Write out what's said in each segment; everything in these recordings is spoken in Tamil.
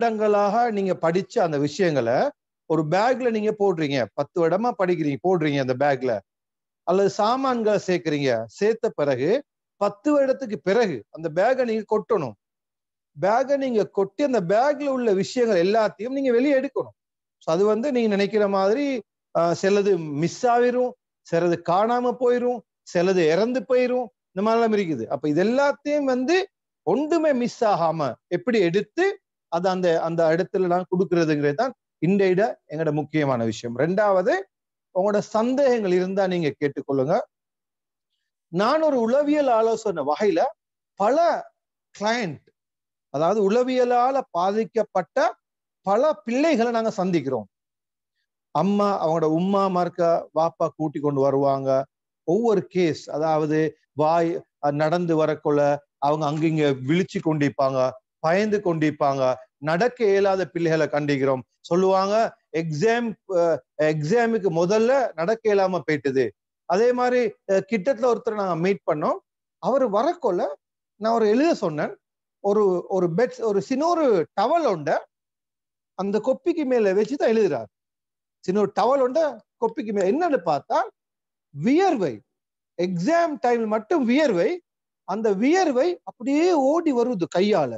வருடங்களாக நீங்க படிச்ச அந்த விஷயங்களை ஒரு பேக்ல நீங்க போடுறீங்க பத்து வருடமா படிக்கிறீங்க போடுறீங்க அந்த பேக்ல அல்லது சாமான்களை சேர்க்குறீங்க சேர்த்த பிறகு பத்து வருடத்துக்கு பிறகு அந்த பேகை நீங்க கொட்டணும் பேகை நீங்க கொட்டி அந்த பேக்ல உள்ள விஷயங்கள் எல்லாத்தையும் நீங்க வெளியே எடுக்கணும் ஸோ அது வந்து நீங்க நினைக்கிற மாதிரி சிலது மிஸ் ஆகிரும் சிலது காணாம போயிரும் சிலது இறந்து போயிரும் இந்த மாதிரிலாம் இருக்குது அப்ப இது எல்லாத்தையும் வந்து ஒன்றுமே மிஸ் ஆகாம எப்படி எடுத்து அது அந்த அந்த இடத்துல நான் கொடுக்கறதுங்கிறது தான் இன்றையிட எங்களோட முக்கியமான விஷயம் ரெண்டாவது உங்களோட சந்தேகங்கள் இருந்தா நீங்க கேட்டுக்கொள்ளுங்க நான் ஒரு உளவியல் ஆலோசனை வகையில பல கிளையண்ட் அதாவது உளவியலால பாதிக்கப்பட்ட பல பிள்ளைகளை நாங்க சந்திக்கிறோம் அம்மா அவங்களோட உம்மா மார்க்க வாப்பா கூட்டி கொண்டு வருவாங்க ஒவ்வொரு கேஸ் அதாவது வாய் நடந்து வரக்குள்ள அவங்க அங்கிங்க விழிச்சு கொண்டிருப்பாங்க பயந்து கொண்டிருப்பாங்க நடக்க இயலாத பிள்ளைகளை கண்டிக்கிறோம் சொல்லுவாங்க எக்ஸாம் எக்ஸாமுக்கு முதல்ல நடக்க இயலாம போயிட்டுது அதே மாதிரி கிட்டத்துல ஒருத்தர் நாங்கள் மீட் பண்ணோம் அவர் வரக்கொள்ள நான் ஒரு எழுத சொன்னேன் ஒரு ஒரு பெட் ஒரு சின்ன டவல் உண்ட அந்த கொப்பிக்கு மேல வச்சு தான் எழுதுறாரு சின்ன டவல் உண்ட கொப்பிக்கு மேல என்னன்னு பார்த்தா வியர்வை எக்ஸாம் டைம் மட்டும் வியர்வை அந்த வியர்வை அப்படியே ஓடி வருது கையால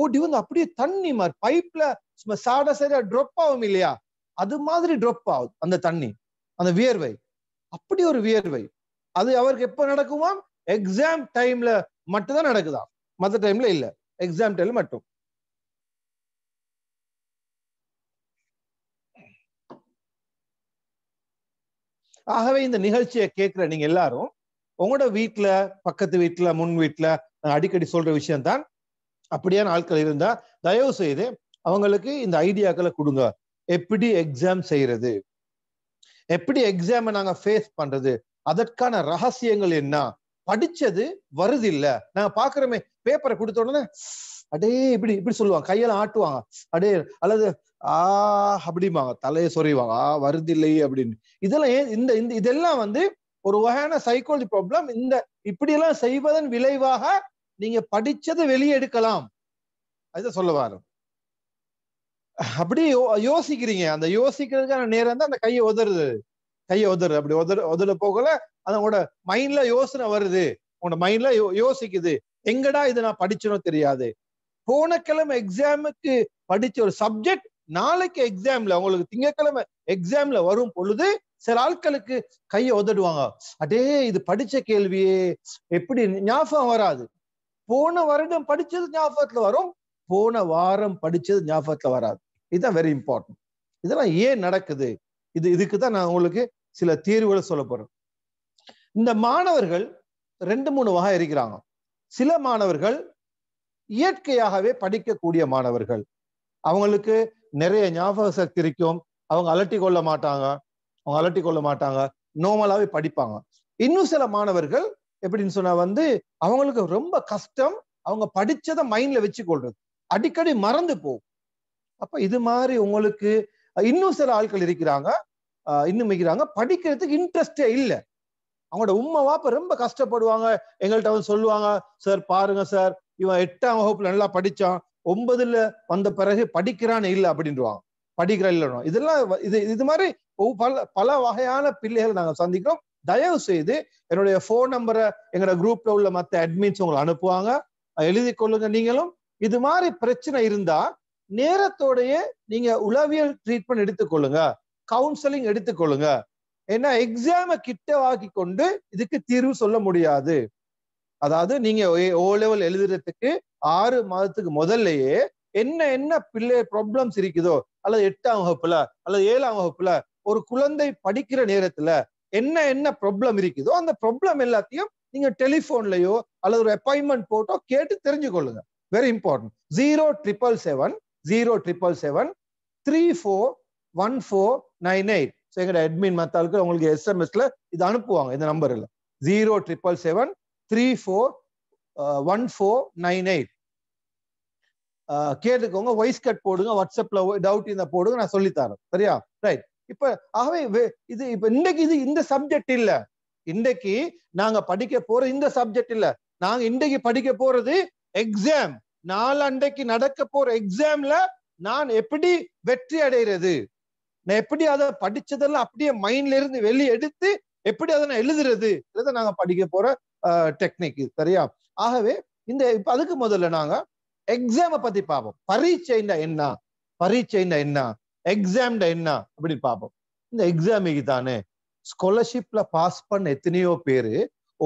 ஓடி வந்து அப்படியே தண்ணி மாதிரி பைப்ல சும்மா சாட சரியா ட்ரொப் ஆகும் இல்லையா அது மாதிரி ட்ரொப் ஆகுது அந்த தண்ணி அந்த வியர்வை அப்படி ஒரு வியர்வை அது அவருக்கு எப்ப நடக்குமா எக்ஸாம் டைம்ல மட்டும்தான் நடக்குதான் மற்ற டைம்ல இல்ல எக்ஸாம் டைம்ல மட்டும் ஆகவே இந்த நிகழ்ச்சியை கேட்கிற நீங்க எல்லாரும் உங்களோட வீட்டுல பக்கத்து வீட்டுல முன் வீட்டுல அடிக்கடி சொல்ற விஷயம் தான் அப்படியான ஆட்கள் இருந்தா தயவு செய்து அவங்களுக்கு இந்த ஐடியாக்களை கொடுங்க எப்படி எக்ஸாம் செய்யறது எப்படி எக்ஸாம் நாங்க ஃபேஸ் பண்றது அதற்கான ரகசியங்கள் என்ன படிச்சது வருது இல்ல நாங்க பாக்குறோமே பேப்பரை கொடுத்த உடனே அடே இப்படி இப்படி சொல்லுவாங்க கையெல்லாம் ஆட்டுவாங்க அடே அல்லது ஆ அப்படிம்பாங்க தலையை சொறிவாங்க ஆ வருது இல்லையே அப்படின்னு இதெல்லாம் ஏன் இந்த இந்த இதெல்லாம் வந்து ஒரு வகையான சைக்காலஜி ப்ராப்ளம் இந்த இப்படி எல்லாம் செய்வதன் விளைவாக நீங்க படிச்சதை வெளியே எடுக்கலாம் அதுதான் சொல்ல வரும் அப்படி யோசிக்கிறீங்க அந்த யோசிக்கிறதுக்கான நேரம் தான் அந்த கையை உதறுது கையை உதறு அப்படி உதற உதற போகல அது உங்களோட மைண்ட்ல யோசனை வருது உங்களோட மைண்ட்ல யோசிக்குது எங்கடா இது நான் படிச்சனும் தெரியாது போன கிழமை எக்ஸாமுக்கு படிச்ச ஒரு சப்ஜெக்ட் நாளைக்கு எக்ஸாம்ல உங்களுக்கு திங்கக்கிழமை எக்ஸாம்ல வரும் பொழுது சில ஆட்களுக்கு கையை உதடுவாங்க அடே இது படிச்ச கேள்வியே எப்படி ஞாபகம் வராது போன வருடம் படிச்சது ஞாபகத்துல வரும் போன வாரம் படிச்சது ஞாபகத்துல வராது இதுதான் வெரி இம்பார்ட்டன்ட் இதெல்லாம் ஏன் நடக்குது இது இதுக்கு தான் நான் உங்களுக்கு சில தீர்வுகளை சொல்ல போறேன் இந்த மாணவர்கள் ரெண்டு மூணு வகை இருக்கிறாங்க சில மாணவர்கள் இயற்கையாகவே படிக்கக்கூடிய மாணவர்கள் அவங்களுக்கு நிறைய ஞாபக சக்தி இருக்கும் அவங்க அலட்டி கொள்ள மாட்டாங்க அவங்க அலட்டி கொள்ள மாட்டாங்க நோமலாவே படிப்பாங்க இன்னும் சில மாணவர்கள் எப்படின்னு சொன்னா வந்து அவங்களுக்கு ரொம்ப கஷ்டம் அவங்க படிச்சதை மைண்ட்ல வச்சு கொள்றது அடிக்கடி மறந்து போகும் அப்ப இது மாதிரி உங்களுக்கு இன்னும் சில ஆட்கள் இருக்கிறாங்க இன்னும் இருக்கிறாங்க படிக்கிறதுக்கு இன்ட்ரெஸ்டே இல்லை அவங்களோட உண்மை வாப்ப ரொம்ப கஷ்டப்படுவாங்க எங்கள்கிட்ட வந்து சொல்லுவாங்க சார் பாருங்க சார் இவன் எட்டாம் வகுப்புல நல்லா படிச்சான் ஒன்பதுல வந்த பிறகு படிக்கிறான்னு இல்லை அப்படின்வாங்க படிக்கிறான் இல்லைன்னா இதெல்லாம் இது இது மாதிரி பல பல வகையான பிள்ளைகள் நாங்கள் சந்திக்கிறோம் தயவு செய்து என்னுடைய ஃபோன் நம்பரை எங்களோட குரூப்ல உள்ள மற்ற அட்மின்ஸ் உங்களை அனுப்புவாங்க எழுதி கொள்ளுங்க நீங்களும் இது மாதிரி பிரச்சனை இருந்தா நேரத்தோடையே நீங்க உளவியல் ட்ரீட்மெண்ட் எடுத்துக்கொள்ளுங்க கவுன்சிலிங் எடுத்துக்கொள்ளுங்க ஏன்னா எக்ஸாமை வாக்கி கொண்டு இதுக்கு தீர்வு சொல்ல முடியாது அதாவது நீங்க ஓ லெவல் எழுதுறதுக்கு ஆறு மாதத்துக்கு முதல்லயே என்ன என்ன பிள்ளை ப்ராப்ளம்ஸ் இருக்குதோ அல்லது எட்டாம் வகுப்புல அல்லது ஏழாம் வகுப்புல ஒரு குழந்தை படிக்கிற நேரத்துல என்ன என்ன ப்ராப்ளம் இருக்குதோ அந்த ப்ராப்ளம் எல்லாத்தையும் நீங்க டெலிஃபோன்லயோ அல்லது ஒரு அப்பாயின்மெண்ட் போட்டோ கேட்டு தெரிஞ்சுக்கொள்ளுங்க very important zero triple seven zero triple seven three four one four nine eight so எங்களோட அட்மின் மத்தாளுக்கு உங்களுக்கு எஸ்எம்எஸ்ல இது அனுப்புவாங்க இந்த நம்பர்ல zero triple seven three four one four nine eight கேட்டுக்கோங்க வாய்ஸ் கட் போடுங்க வாட்ஸ்அப்ல டவுட் இந்த போடுங்க நான் சொல்லித்தரேன் சரியா ரைட் இப்ப ஆகவே இது இப்ப இன்னைக்கு இது இந்த சப்ஜெக்ட் இல்ல இன்னைக்கு நாங்க படிக்க போற இந்த சப்ஜெக்ட் இல்ல நாங்க இன்னைக்கு படிக்க போறது எக்ஸாம் நாளண்டைக்கு நடக்க போற எக்ஸாம்ல நான் எப்படி வெற்றி அடைகிறது நான் எப்படி அதை படிச்சதெல்லாம் அப்படியே மைண்ட்ல இருந்து வெளியே எடுத்து எப்படி அதை நான் எழுதுறது நாங்க படிக்க போற டெக்னிக் சரியா ஆகவே இந்த அதுக்கு முதல்ல நாங்க எக்ஸாமை பத்தி பார்ப்போம் பரீட்சைன்னா என்ன பரீட்சைன்னா என்ன எக்ஸாம்ட என்ன அப்படின்னு பார்ப்போம் இந்த எக்ஸாமிக்கு தானே ஸ்காலர்ஷிப்ல பாஸ் பண்ண எத்தனையோ பேரு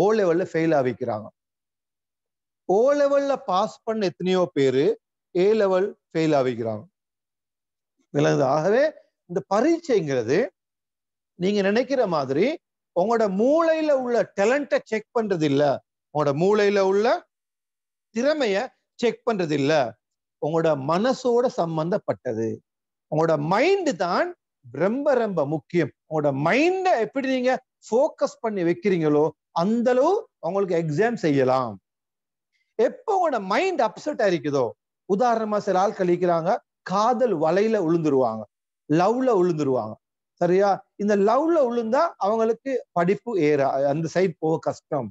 ஓ லெவல்ல ஃபெயில் ஆவிக்கிறாங்க ஓ லெவல்ல பாஸ் பண்ண எத்தனையோ பேரு ஏ லெவல் ஃபெயில் ஆவிக்கிறாங்க ஆகவே இந்த பரீட்சைங்கிறது நீங்க நினைக்கிற மாதிரி உங்களோட மூளையில உள்ள டேலண்ட்டை செக் பண்றது இல்ல உங்களோட மூளையில உள்ள திறமைய செக் பண்றது இல்ல உங்களோட மனசோட சம்பந்தப்பட்டது உங்களோட மைண்டு தான் ரொம்ப ரொம்ப முக்கியம் உங்களோட மைண்டை எப்படி நீங்க ஃபோக்கஸ் பண்ணி வைக்கிறீங்களோ அந்த அளவு உங்களுக்கு எக்ஸாம் செய்யலாம் எப்போ உங்களோட மைண்ட் அப்செட் ஆயிருக்குதோ உதாரணமா சில ஆள் கழிக்கிறாங்க காதல் வலையில விழுந்துருவாங்க லவ்ல விழுந்துருவாங்க சரியா இந்த லவ்ல விழுந்தா அவங்களுக்கு படிப்பு ஏறா அந்த சைட் போக கஷ்டம்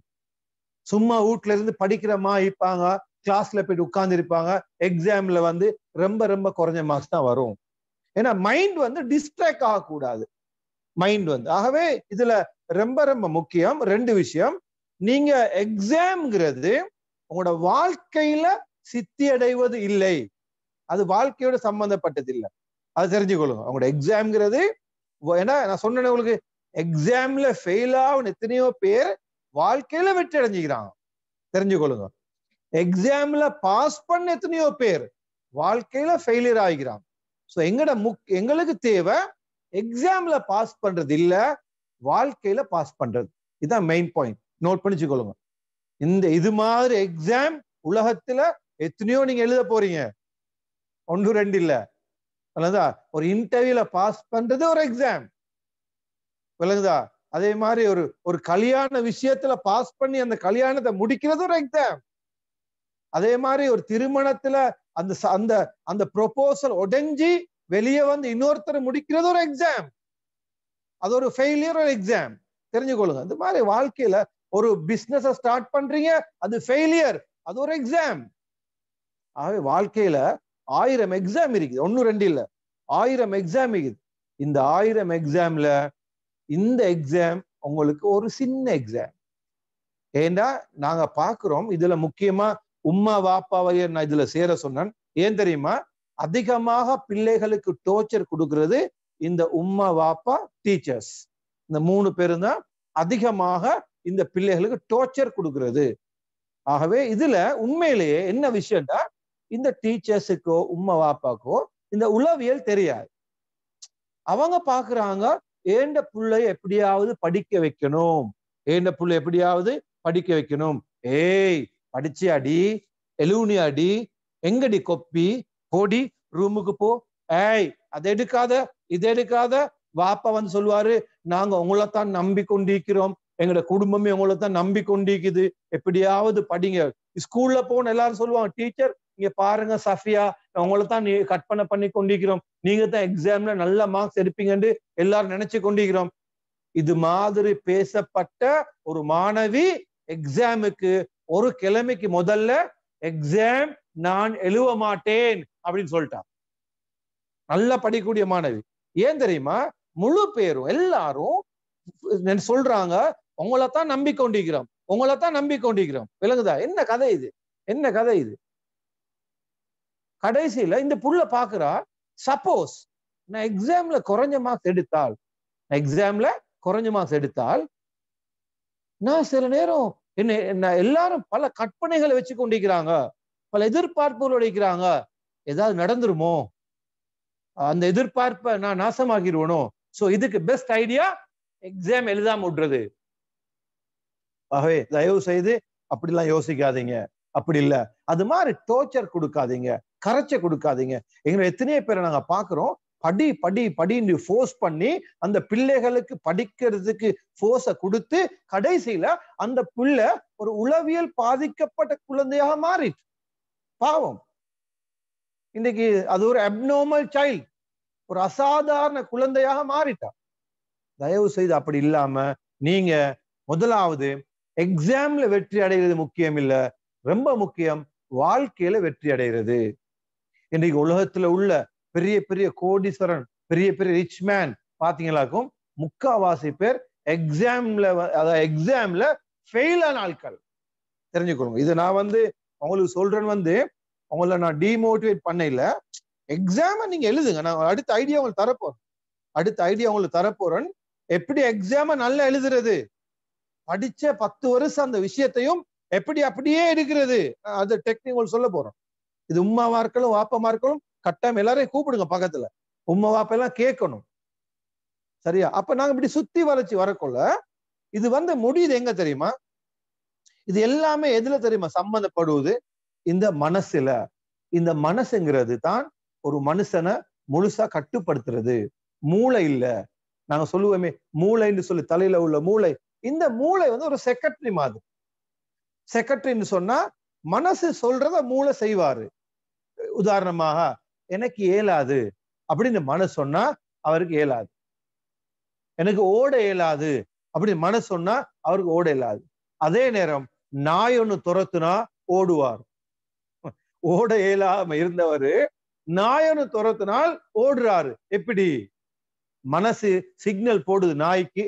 சும்மா வீட்டுல இருந்து படிக்கிறமா இருப்பாங்க கிளாஸ்ல போயிட்டு உட்கார்ந்து இருப்பாங்க எக்ஸாம்ல வந்து ரொம்ப ரொம்ப குறைஞ்ச மார்க்ஸ் தான் வரும் ஏன்னா மைண்ட் வந்து டிஸ்ட்ராக்ட் ஆகக்கூடாது மைண்ட் வந்து ஆகவே இதுல ரொம்ப ரொம்ப முக்கியம் ரெண்டு விஷயம் நீங்க எக்ஸாம்ங்கிறது உங்களோட வாழ்க்கையில சித்தி அடைவது இல்லை அது வாழ்க்கையோட சம்பந்தப்பட்டது இல்லை அது தெரிஞ்சுக்கொள்ளுங்க அவங்களோட எக்ஸாம்ங்கிறது ஏன்னா நான் சொன்னேன் உங்களுக்கு எக்ஸாம்ல ஃபெயில் ஆகும் எத்தனையோ பேர் வாழ்க்கையில வெற்றி அடைஞ்சுக்கிறாங்க தெரிஞ்சுக்கொள்ளுங்க எக்ஸாம்ல பாஸ் பண்ண எத்தனையோ பேர் வாழ்க்கையில ஃபெயிலியர் ஆகிறாங்க ஸோ எங்கட முக் எங்களுக்கு தேவை எக்ஸாம்ல பாஸ் பண்றது இல்ல வாழ்க்கையில பாஸ் பண்றது இதுதான் மெயின் பாயிண்ட் நோட் பண்ணிச்சுக்கொள்ளுங்க இந்த இது மாதிரி எக்ஸாம் உலகத்துல எத்தனையோ நீங்க எழுத போறீங்க ஒன்று ரெண்டு இல்லை விளங்குதா ஒரு இன்டர்வியூல பாஸ் பண்றது ஒரு எக்ஸாம் விளங்குதா அதே மாதிரி ஒரு ஒரு கல்யாண விஷயத்துல பாஸ் பண்ணி அந்த கல்யாணத்தை முடிக்கிறது ஒரு எக்ஸாம் அதே மாதிரி ஒரு திருமணத்துல அந்த அந்த அந்த ப்ரொபோசல் உடைஞ்சி வெளியே வந்து இன்னொருத்தர் முடிக்கிறது ஒரு எக்ஸாம் அது ஒரு ஃபெயிலியர் ஒரு எக்ஸாம் தெரிஞ்சுக்கொள்ளுங்க இந்த மாதிரி வாழ்க்கையில ஒரு பிஸ்னஸ ஸ்டார்ட் பண்றீங்க அது ஃபெயிலியர் அது ஒரு எக்ஸாம் ஆகவே வாழ்க்கையில ஆயிரம் எக்ஸாம் இருக்குது ஒன்னும் ரெண்டு இல்ல ஆயிரம் எக்ஸாம் இருக்குது இந்த ஆயிரம் எக்ஸாம்ல இந்த எக்ஸாம் உங்களுக்கு ஒரு சின்ன எக்ஸாம் ஏண்டா நாங்க பாக்குறோம் இதுல முக்கியமா உம்மா வாப்பாவையே நான் இதுல சேர சொன்னேன் ஏன் தெரியுமா அதிகமாக பிள்ளைகளுக்கு டோர்ச்சர் கொடுக்கறது இந்த உம்மா வாப்பா டீச்சர்ஸ் இந்த மூணு பேரும் தான் அதிகமாக இந்த பிள்ளைகளுக்கு டோர்ச்சர் கொடுக்கறது ஆகவே இதுல உண்மையிலேயே என்ன விஷயம்டா இந்த டீச்சர்ஸுக்கோ உம்மா வாப்பாக்கோ இந்த உளவியல் தெரியாது அவங்க பாக்குறாங்க ஏண்ட புள்ளை எப்படியாவது படிக்க வைக்கணும் ஏண்ட புள்ளை எப்படியாவது படிக்க வைக்கணும் ஏய் படிச்சியாடி அடி எங்கடி கொப்பி போடி ரூமுக்கு போ ஏய் அதை எடுக்காத இதை எடுக்காத வாப்பா வந்து சொல்லுவாரு நாங்க உங்களைத்தான் நம்பி கொண்டிருக்கிறோம் எங்களோட குடும்பமே உங்களத்தான் நம்பி கொண்டிருக்குது எப்படியாவது படிங்க ஸ்கூல்ல போன எல்லாரும் சொல்லுவாங்க டீச்சர் இங்க பாருங்க சஃபியா உங்களை தான் கற்பனை பண்ணி கொண்டிருக்கிறோம் நீங்க தான் எக்ஸாம்ல நல்ல மார்க்ஸ் எடுப்பீங்கன்னு எல்லாரும் நினைச்சு கொண்டிருக்கிறோம் இது மாதிரி பேசப்பட்ட ஒரு மாணவி எக்ஸாமுக்கு ஒரு கிழமைக்கு முதல்ல எக்ஸாம் நான் எழுவ மாட்டேன் அப்படின்னு சொல்லிட்டான் நல்லா படிக்கக்கூடிய மாணவி ஏன் தெரியுமா முழு பேரும் எல்லாரும் சொல்றாங்க உங்களைத்தான் நம்பி கொண்டிருக்கிறோம் உங்களைத்தான் நம்பி கொண்டிருக்கிறோம் விலங்குதா என்ன கதை இது என்ன கதை இது கடைசியில இந்த புள்ள பாக்குறா சப்போஸ் நான் எக்ஸாம்ல குறைஞ்ச மார்க்ஸ் எடுத்தால் எக்ஸாம்ல குறைஞ்ச மார்க்ஸ் எடுத்தால் நான் சில நேரம் என்ன எல்லாரும் பல கற்பனைகளை வச்சு கொண்டிருக்கிறாங்க பல எதிர்பார்ப்புகள் உடைக்கிறாங்க ஏதாவது நடந்துருமோ அந்த எதிர்பார்ப்பை நான் நாசமாகிடுவனும் ஸோ இதுக்கு பெஸ்ட் ஐடியா எக்ஸாம் எழுதாம விடுறது ஆகவே தயவு செய்து அப்படிலாம் யோசிக்காதீங்க அப்படி இல்லை அது மாதிரி டோர்ச்சர் கொடுக்காதீங்க கரைச்ச கொடுக்காதீங்க எங்களை எத்தனையோ பேரை நாங்கள் பார்க்குறோம் படி படி படின்னு ஃபோர்ஸ் பண்ணி அந்த பிள்ளைகளுக்கு படிக்கிறதுக்கு ஃபோர்ஸை கொடுத்து கடைசியில அந்த பிள்ளை ஒரு உளவியல் பாதிக்கப்பட்ட குழந்தையாக மாறிட்டு பாவம் இன்னைக்கு அது ஒரு அப்னோமல் சைல்ட் ஒரு அசாதாரண குழந்தையாக மாறிட்டா தயவு செய்து அப்படி இல்லாம நீங்க முதலாவது எக்ஸாம்ல வெற்றி அடைகிறது முக்கியம் இல்ல ரொம்ப முக்கியம் வாழ்க்கையில வெற்றி அடைகிறது இன்னைக்கு உலகத்துல உள்ள பெரிய பெரிய கோடீஸ்வரன் பெரிய பெரிய ரிச் மேன் பாத்தீங்களாக்கும் முக்காவாசி பேர் எக்ஸாம்ல அதாவது எக்ஸாம்ல ஃபெயில் ஆன ஆட்கள் தெரிஞ்சுக்கணும் இதை நான் வந்து உங்களுக்கு சொல்றேன் வந்து உங்களை நான் டிமோட்டிவேட் பண்ண இல்லை எக்ஸாமை நீங்க எழுதுங்க நான் அடுத்த ஐடியா உங்களுக்கு தரப்போறேன் அடுத்த ஐடியா உங்களுக்கு தரப்போறேன் எப்படி எக்ஸாமை நல்லா எழுதுறது படிச்ச பத்து வருஷம் அந்த விஷயத்தையும் எப்படி அப்படியே எடுக்கிறது அது டெக்னிக் சொல்ல போறோம் இது உம்மாவா இருக்கலும் வாப்பமா இருக்கலும் கட்டாயம் எல்லாரையும் கூப்பிடுங்க பக்கத்துல உம்மை எல்லாம் கேட்கணும் சரியா அப்ப நாங்க இப்படி சுத்தி வளர்ச்சி வரக்குள்ள இது வந்து முடியுது எங்க தெரியுமா இது எல்லாமே எதுல தெரியுமா சம்பந்தப்படுவது இந்த மனசுல இந்த மனசுங்கிறது தான் ஒரு மனுஷனை முழுசா கட்டுப்படுத்துறது மூளை இல்ல நாங்க சொல்லுவோமே மூளைன்னு சொல்லி தலையில உள்ள மூளை இந்த மூளை வந்து ஒரு செக்ரட்டரி மாதிரி செக்ரட்டரின்னு சொன்னா மனசு சொல்றத மூளை செய்வாரு உதாரணமாக எனக்கு இயலாது அப்படின்னு மனசு சொன்னா அவருக்கு இயலாது எனக்கு ஓட இயலாது அப்படின்னு மனசு சொன்னா அவருக்கு ஓட இயலாது அதே நேரம் நாய் ஒண்ணு துரத்துனா ஓடுவார் ஓட இயலாம இருந்தவர் ஒன்னு துரத்தினால் ஓடுறாரு எப்படி மனசு சிக்னல் போடுது நாய்க்கு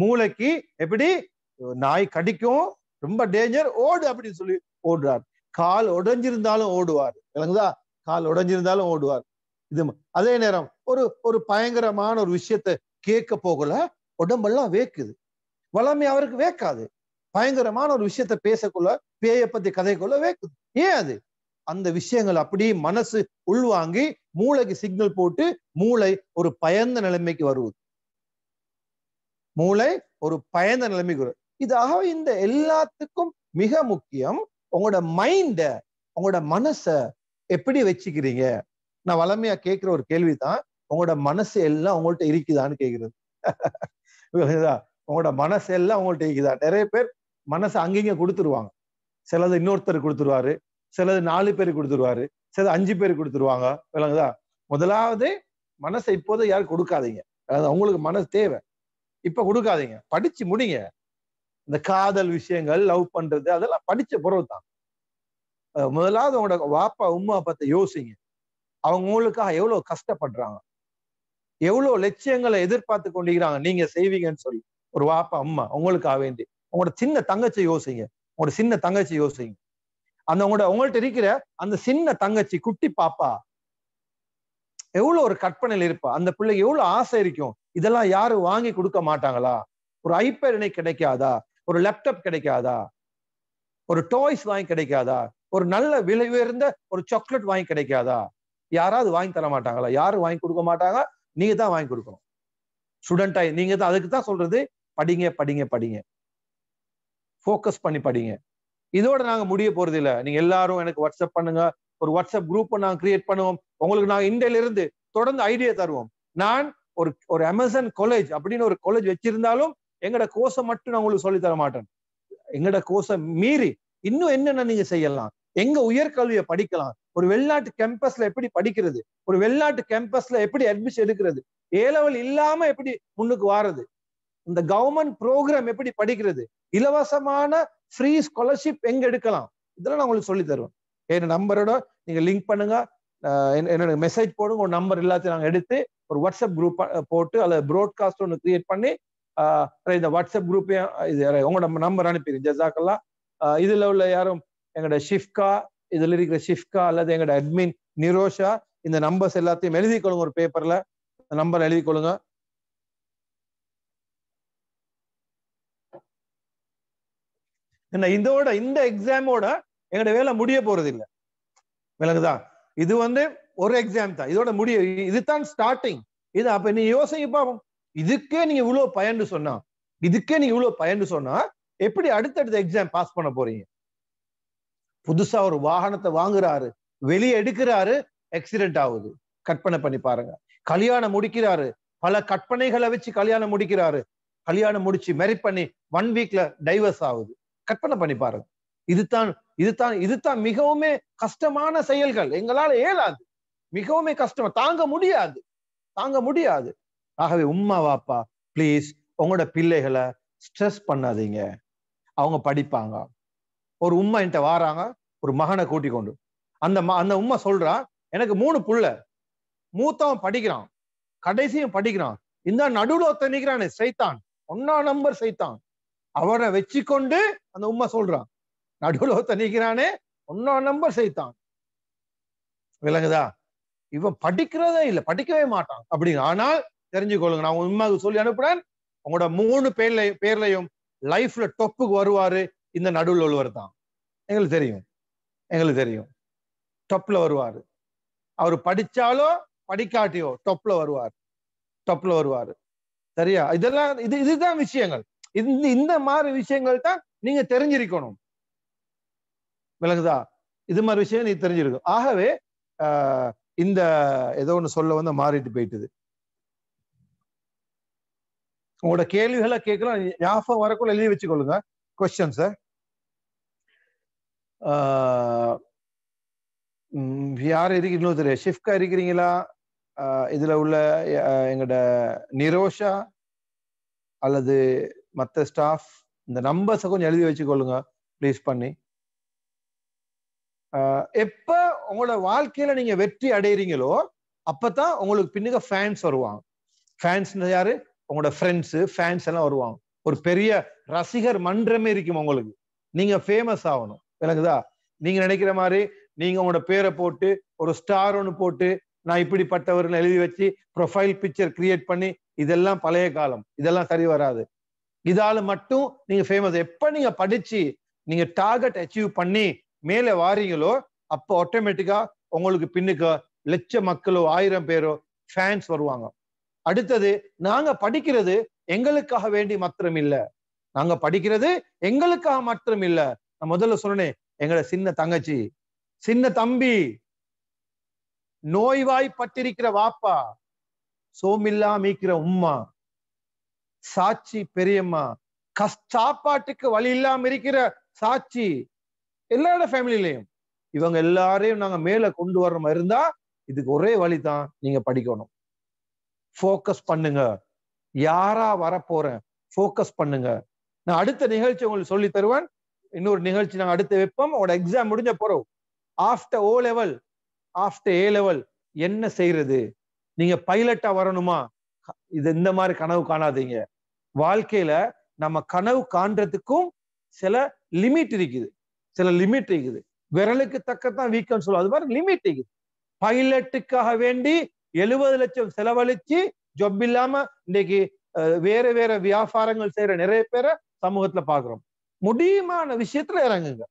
மூளைக்கு எப்படி நாய் கடிக்கும் ரொம்ப டேஞ்சர் ஓடு அப்படின்னு சொல்லி ஓடுறார் கால் உடஞ்சிருந்தாலும் ஓடுவார் விளங்குதா கால் உடஞ்சிருந்தாலும் ஓடுவார் இது அதே நேரம் ஒரு ஒரு பயங்கரமான ஒரு விஷயத்த கேட்க போகல உடம்பெல்லாம் வேக்குது வளமை அவருக்கு வேக்காது பயங்கரமான ஒரு விஷயத்த பேசக்குள்ள பேய பத்தி கதைக்குள்ள வேக்குது ஏன் அது அந்த விஷயங்கள் அப்படியே மனசு உள்வாங்கி மூளைக்கு சிக்னல் போட்டு மூளை ஒரு பயந்த நிலைமைக்கு வருவது மூளை ஒரு பயந்த நிலைமைக்கு வருவது இதாக இந்த எல்லாத்துக்கும் மிக முக்கியம் உங்களோட மைண்ட உங்களோட மனச எப்படி வச்சுக்கிறீங்க நான் வளமையா கேட்கிற ஒரு கேள்விதான் உங்களோட மனசு எல்லாம் உங்கள்ட்ட இருக்குதான்னு கேட்கிறது உங்களோட மனசு எல்லாம் உங்கள்ட்ட இருக்குதா நிறைய பேர் மனசை அங்கிங்க கொடுத்துருவாங்க சிலது இன்னொருத்தர் கொடுத்துருவாரு சிலது நாலு பேர் கொடுத்துருவாரு சிலது அஞ்சு பேர் கொடுத்துருவாங்க விளங்குதா முதலாவது மனசை இப்போதை யாரும் கொடுக்காதீங்க அதாவது அவங்களுக்கு மனசு தேவை இப்ப கொடுக்காதீங்க படிச்சு முடிங்க இந்த காதல் விஷயங்கள் லவ் பண்றது அதெல்லாம் படிச்ச பொருள் தான் முதலாவது உங்களோட வாப்பா உம்மா பத்த யோசிங்க அவங்க உங்களுக்காக எவ்வளவு கஷ்டப்படுறாங்க எவ்வளவு லட்சியங்களை எதிர்பார்த்து கொண்டிருக்கிறாங்க நீங்க செய்வீங்கன்னு சொல்லி ஒரு வாப்பா அம்மா உங்களுக்காக வேண்டி உங்களோட சின்ன தங்கச்சி யோசிங்க உங்களோட சின்ன தங்கச்சி யோசிங்க அந்த உங்களோட உங்கள்கிட்ட இருக்கிற அந்த சின்ன தங்கச்சி குட்டி பாப்பா எவ்வளவு ஒரு கற்பனையில் இருப்பா அந்த பிள்ளைக்கு எவ்வளவு ஆசை இருக்கும் இதெல்லாம் யாரும் வாங்கி கொடுக்க மாட்டாங்களா ஒரு ஐபேட் இணை கிடைக்காதா ஒரு லேப்டாப் கிடைக்காதா ஒரு டாய்ஸ் வாங்கி கிடைக்காதா ஒரு நல்ல விலை உயர்ந்த ஒரு சாக்லேட் வாங்கி கிடைக்காதா யாராவது வாங்கி தர மாட்டாங்களா யாரும் வாங்கி கொடுக்க மாட்டாங்க நீங்க தான் வாங்கி கொடுக்கணும் ஸ்டூடெண்டாய் நீங்க தான் அதுக்கு தான் சொல்றது படிங்க படிங்க படிங்க ஃபோக்கஸ் பண்ணி படிங்க இதோட நாங்க முடிய போறது இல்லை நீங்க எல்லாரும் எனக்கு வாட்ஸ்அப் பண்ணுங்க ஒரு வாட்ஸ்அப் குரூப்பை நாங்கள் கிரியேட் பண்ணுவோம் உங்களுக்கு நாங்கள் இருந்து தொடர்ந்து ஐடியா தருவோம் நான் ஒரு ஒரு அமேசான் காலேஜ் அப்படின்னு ஒரு காலேஜ் வச்சிருந்தாலும் எங்கட கோர்ஸை மட்டும் நான் உங்களுக்கு சொல்லி தர மாட்டேன் எங்கட கோர்ஸை மீறி இன்னும் என்னென்ன நீங்க செய்யலாம் எங்க உயர்கல்வியை படிக்கலாம் ஒரு வெளிநாட்டு கேம்பஸ்ல எப்படி படிக்கிறது ஒரு வெளிநாட்டு கேம்பஸ்ல எப்படி அட்மிஷன் எடுக்கிறது ஏ லெவல் இல்லாம எப்படி முன்னுக்கு வாரது இந்த கவர்மெண்ட் ப்ரோக்ராம் எப்படி படிக்கிறது இலவசமான ஃப்ரீ ஸ்காலர்ஷிப் எங்க எடுக்கலாம் இதெல்லாம் நான் உங்களுக்கு சொல்லி தருவேன் என் நம்பரோட நீங்க லிங்க் பண்ணுங்க என்னோட மெசேஜ் போடுங்க ஒரு நம்பர் எல்லாத்தையும் நாங்கள் எடுத்து ஒரு வாட்ஸ்அப் குரூப் போட்டு அல்லது ப்ராட்காஸ்ட் ஒன்று கிரியேட் பண்ணி இந்த வாட்ஸ்அப் குரூப்பையும் இது உங்களோட நம்பர் அனுப்பிடுங்க ஜசாக்கெல்லாம் இதுல உள்ள யாரும் எங்களோட ஷிஃப்கா இதுல இருக்கிற ஷிஃப்கா அல்லது எங்களோட அட்மின் நிரோஷா இந்த நம்பர்ஸ் எல்லாத்தையும் எழுதி கொள்ளுங்க ஒரு பேப்பர்ல இந்த நம்பர் எழுதி கொள்ளுங்க என்ன இதோட இந்த எக்ஸாமோட எங்களோட வேலை முடிய போறது இல்லை விளங்குதா இது வந்து ஒரு எக்ஸாம் தான் இதோட முடிய இதுதான் ஸ்டார்டிங் இது அப்ப நீ யோசிங்க பாவம் இதுக்கே நீங்க இவ்வளவு பயன்னு சொன்னா இதுக்கே நீங்க இவ்வளவு பயன்னு சொன்னா எப்படி அடுத்தடுத்த எக்ஸாம் பாஸ் பண்ண போறீங்க புதுசா ஒரு வாகனத்தை வாங்குறாரு வெளியே எடுக்கிறாரு எக்ஸிடென்ட் ஆகுது கற்பனை பண்ணி பாருங்க கல்யாணம் முடிக்கிறாரு பல கற்பனைகளை வச்சு கல்யாணம் முடிக்கிறாரு கல்யாணம் முடிச்சு மெரிட் பண்ணி ஒன் வீக்ல டைவர்ஸ் ஆகுது கற்பனை பண்ணி பாருங்க இதுதான் இதுதான் இதுதான் மிகவுமே கஷ்டமான செயல்கள் எங்களால இயலாது மிகவுமே கஷ்டம் தாங்க முடியாது தாங்க முடியாது ஆகவே உம்மா வாப்பா ப்ளீஸ் உங்களோட பிள்ளைகளை ஸ்ட்ரெஸ் பண்ணாதீங்க அவங்க படிப்பாங்க ஒரு உம்மை என்கிட்ட வாராங்க ஒரு மகனை கூட்டி கொண்டு அந்த அந்த உம்மை சொல்றா எனக்கு மூணு புள்ள மூத்தவன் படிக்கிறான் கடைசியும் படிக்கிறான் இந்த நடுவில் ஒருத்த நிற்கிறானே சைத்தான் ஒன்னா நம்பர் சைத்தான் அவனை வச்சு கொண்டு அந்த உம்மா சொல்றான் நடுவில் ஒருத்த நிற்கிறானே ஒன்னா நம்பர் சைத்தான் விலங்குதா இவன் படிக்கிறதே இல்லை படிக்கவே மாட்டான் அப்படின்னு ஆனால் தெரிஞ்சு கொள்ளுங்க நான் உண்மைக்கு சொல்லி அனுப்புறேன் உங்களோட மூணு பேர்ல பேர்லையும் லைஃப்ல டொப்புக்கு வருவாரு இந்த நடுவில் உள்ளவர் தான் எங்களுக்கு தெரியும் எங்களுக்கு தெரியும் டொப்ல வருவார் அவர் படிச்சாலோ படிக்காட்டியோ டொப்ல வருவார் டொப்ல வருவார் சரியா இதெல்லாம் இது இதுதான் விஷயங்கள் இந்த இந்த மாதிரி விஷயங்கள் தான் நீங்க தெரிஞ்சிருக்கணும் விலகுதா இது மாதிரி விஷயம் நீ தெரிஞ்சிருக்கும் ஆகவே இந்த ஏதோ ஒன்று சொல்ல வந்து மாறிட்டு போயிட்டுது உங்களோட கேள்விகளை கேட்கலாம் ஞாபகம் வரக்குள்ள எழுதி வச்சுக்கொள்ளுங்க கொஸ்டின்ஸை யார் இருக்கு இன்னும் தெரியும் ஷிஃப்கா இருக்கிறீங்களா இதுல உள்ள எங்களோட நிரோஷா அல்லது மற்ற ஸ்டாஃப் இந்த நம்பர்ஸை கொஞ்சம் எழுதி வச்சுக்கொள்ளுங்க ப்ளீஸ் பண்ணி எப்ப உங்களோட வாழ்க்கையில நீங்க வெற்றி அடையிறீங்களோ அப்பதான் உங்களுக்கு பின்னுக்கு ஃபேன்ஸ் வருவாங்க ஃபேன்ஸ் யாரு உங்களோட ஃப்ரெண்ட்ஸு ஃபேன்ஸ் எல்லாம் வருவாங்க ஒரு பெரிய ரசிகர் மன்றமே இருக்கும் உங்களுக்கு நீங்க ஃபேமஸ் ஆகணும் விளங்குதா நீங்க நினைக்கிற மாதிரி நீங்க உங்களோட பேரை போட்டு ஒரு ஸ்டார் ஒன்று போட்டு நான் இப்படிப்பட்டவர்கள் எழுதி வச்சு ப்ரொஃபைல் பிக்சர் கிரியேட் பண்ணி இதெல்லாம் பழைய காலம் இதெல்லாம் சரி வராது இதால மட்டும் நீங்க ஃபேமஸ் எப்ப நீங்க படிச்சு நீங்க டார்கெட் அச்சீவ் பண்ணி மேலே வாரீங்களோ அப்போ ஆட்டோமேட்டிக்கா உங்களுக்கு பின்னுக்கு லட்ச மக்களோ ஆயிரம் பேரோ ஃபேன்ஸ் வருவாங்க அடுத்தது நாங்க படிக்கிறது எங்களுக்காக வேண்டி மாத்திரம் இல்லை நாங்க படிக்கிறது எங்களுக்காக மாத்திரம் இல்லை நான் முதல்ல சொன்னேன் எங்களை சின்ன தங்கச்சி சின்ன தம்பி நோய்வாய் பட்டிருக்கிற வாப்பா சோமில்லா மீக்கிற உம்மா சாட்சி பெரியம்மா சாப்பாட்டுக்கு வழி இல்லாம இருக்கிற சாட்சி எல்லாரோட ஃபேமிலிலையும் இவங்க எல்லாரையும் நாங்க மேல கொண்டு வர்ற மாதிரி இருந்தா இதுக்கு ஒரே வழி தான் நீங்க படிக்கணும் ஃபோக்கஸ் பண்ணுங்க யாரா வரப்போறேன் ஃபோக்கஸ் பண்ணுங்க நான் அடுத்த நிகழ்ச்சி உங்களுக்கு சொல்லி தருவேன் இன்னொரு நிகழ்ச்சி நாங்கள் அடுத்து வைப்போம் உங்களோட எக்ஸாம் முடிஞ்ச போறோம் after O level after A level என்ன செய்யறது நீங்க பைலட்டா வரணுமா இது இந்த மாதிரி கனவு காணாதீங்க வாழ்க்கையில நம்ம கனவு காண்றதுக்கும் சில லிமிட் இருக்குது சில லிமிட் இருக்குது விரலுக்கு தக்கத்தான் வீக்கம் சொல்லுவோம் அது மாதிரி லிமிட் இருக்குது பைலட்டுக்காக வேண்டி எழுபது லட்சம் செலவழிச்சு ஜொப் இல்லாம இன்னைக்கு வேற வேற வியாபாரங்கள் செய்யற நிறைய பேரை சமூகத்துல பாக்குறோம் முடியுமான விஷயத்துல இறங்குங்க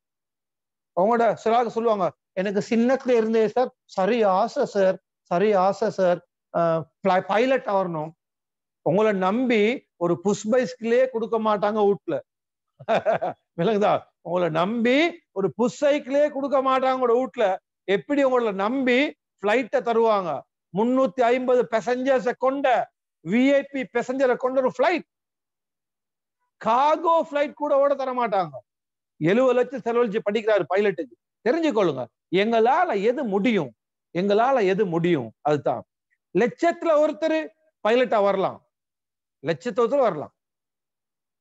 அவங்களோட சிலாக சொல்லுவாங்க எனக்கு சின்னத்துல இருந்தே சார் சரி ஆசை சார் சரி ஆசை சார் பைலட் ஆகணும் உங்களை நம்பி ஒரு புஷ் பைஸ்கிலே கொடுக்க மாட்டாங்க வீட்டுல விலங்குதா உங்களை நம்பி ஒரு புஷ் சைக்கிளே கொடுக்க மாட்டாங்க வீட்டுல எப்படி உங்களை நம்பி பிளைட்டை தருவாங்க முன்னூத்தி ஐம்பது பேசஞ்சர்ஸை கொண்ட விஐபி பேசஞ்சரை கொண்ட ஒரு பிளைட் கார்கோ ஃபிளைட் கூட ஓட தர மாட்டாங்க எழுபது லட்சம் செலவழிச்சு படிக்கிறாரு பைலட்டுக்கு தெரிஞ்சுக்கொள்ளுங்க எங்களால எது முடியும் எங்களால எது முடியும் அதுதான் லட்சத்துல ஒருத்தர் பைலட்டா வரலாம் லட்சத்துவத்துல வரலாம்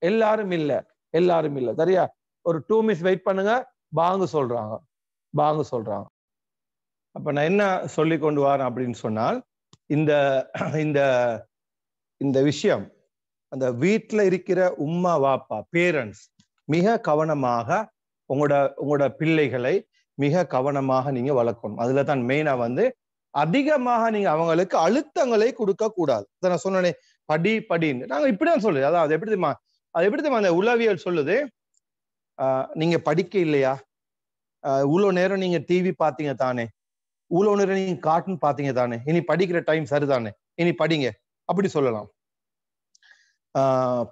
எல்லாரும் இல்ல எல்லாரும் இல்ல சரியா ஒரு டூ மினிட்ஸ் வெயிட் பண்ணுங்க பாங்கு சொல்றாங்க பாங்கு சொல்றாங்க அப்ப நான் என்ன சொல்லி கொண்டு வரேன் அப்படின்னு சொன்னால் இந்த இந்த இந்த விஷயம் அந்த வீட்டில் இருக்கிற உம்மா வாப்பா பேரண்ட்ஸ் மிக கவனமாக உங்களோட உங்களோட பிள்ளைகளை மிக கவனமாக நீங்க வளர்க்கணும் அதுல தான் மெயினா வந்து அதிகமாக நீங்க அவங்களுக்கு அழுத்தங்களை கொடுக்க கூடாது நான் சொன்னேன் படி படின்னு நாங்க இப்படிதான் சொல்லுது அதாவது எப்படி தெரியுமா அது எப்படி தெரியுமா அந்த உளவியல் சொல்லுது நீங்க படிக்க இல்லையா இவ்வளோ நேரம் நீங்க டிவி பாத்தீங்க தானே இவ்வளோ நேரம் நீங்க கார்ட்டூன் பாத்தீங்க தானே இனி படிக்கிற டைம் சரிதானே இனி படிங்க அப்படி சொல்லலாம்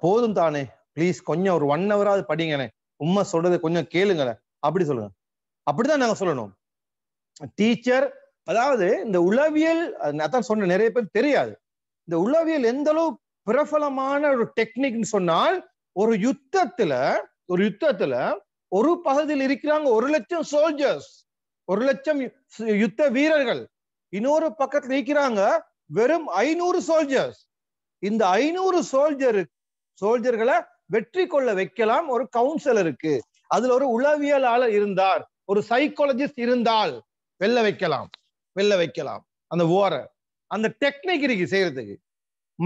போதும் தானே ப்ளீஸ் கொஞ்சம் ஒரு ஒன் ஹவராது படிங்கண்ணே உண்மை சொல்றது கொஞ்சம் கேளுங்களேன் அப்படி சொல்லுங்க அப்படிதான் நாங்க சொல்லணும் டீச்சர் அதாவது இந்த உளவியல் அதான் சொன்ன நிறைய பேர் தெரியாது இந்த உளவியல் எந்த அளவு பிரபலமான ஒரு டெக்னிக்னு சொன்னால் ஒரு யுத்தத்துல ஒரு யுத்தத்துல ஒரு பகுதியில் இருக்கிறாங்க ஒரு லட்சம் சோல்ஜர்ஸ் ஒரு லட்சம் யுத்த வீரர்கள் இன்னொரு பக்கத்துல இருக்கிறாங்க வெறும் ஐநூறு சோல்ஜர்ஸ் இந்த ஐநூறு சோல்ஜரு சோல்ஜர்களை வெற்றி கொள்ள வைக்கலாம் ஒரு கவுன்சிலருக்கு அதுல ஒரு உளவியலாளர் இருந்தார் ஒரு சைக்காலஜிஸ்ட் இருந்தால் வெல்ல வைக்கலாம் வெல்ல வைக்கலாம் அந்த ஓர அந்த டெக்னிக் இருக்கு செய்யறதுக்கு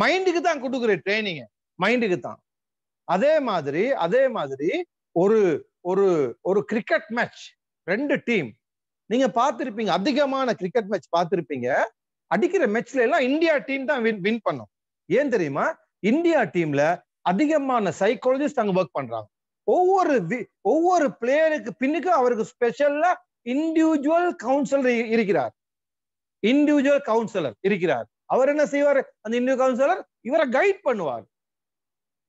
மைண்டுக்கு தான் கொடுக்குற ட்ரைனிங்க மைண்டுக்கு தான் அதே மாதிரி அதே மாதிரி ஒரு ஒரு ஒரு கிரிக்கெட் மேட்ச் ரெண்டு டீம் நீங்க பார்த்துருப்பீங்க அதிகமான கிரிக்கெட் மேட்ச் பார்த்துருப்பீங்க அடிக்கிற மேட்ச்ல எல்லாம் இந்தியா டீம் தான் வின் வின் பண்ணும் ஏன் தெரியுமா இந்தியா டீம்ல அதிகமான சைக்காலஜிஸ்ட் அங்க ஒர்க் பண்றாங்க ஒவ்வொரு ஒவ்வொரு பிளேயருக்கு பின்னுக்கு அவருக்கு ஸ்பெஷல்லா இண்டிவிஜுவல் கவுன்சிலர் இருக்கிறார் இண்டிவிஜுவல் கவுன்சிலர் இருக்கிறார் அவர் என்ன செய்வார் அந்த இண்டிவிஜுவல் கவுன்சிலர் இவரை கைட் பண்ணுவார்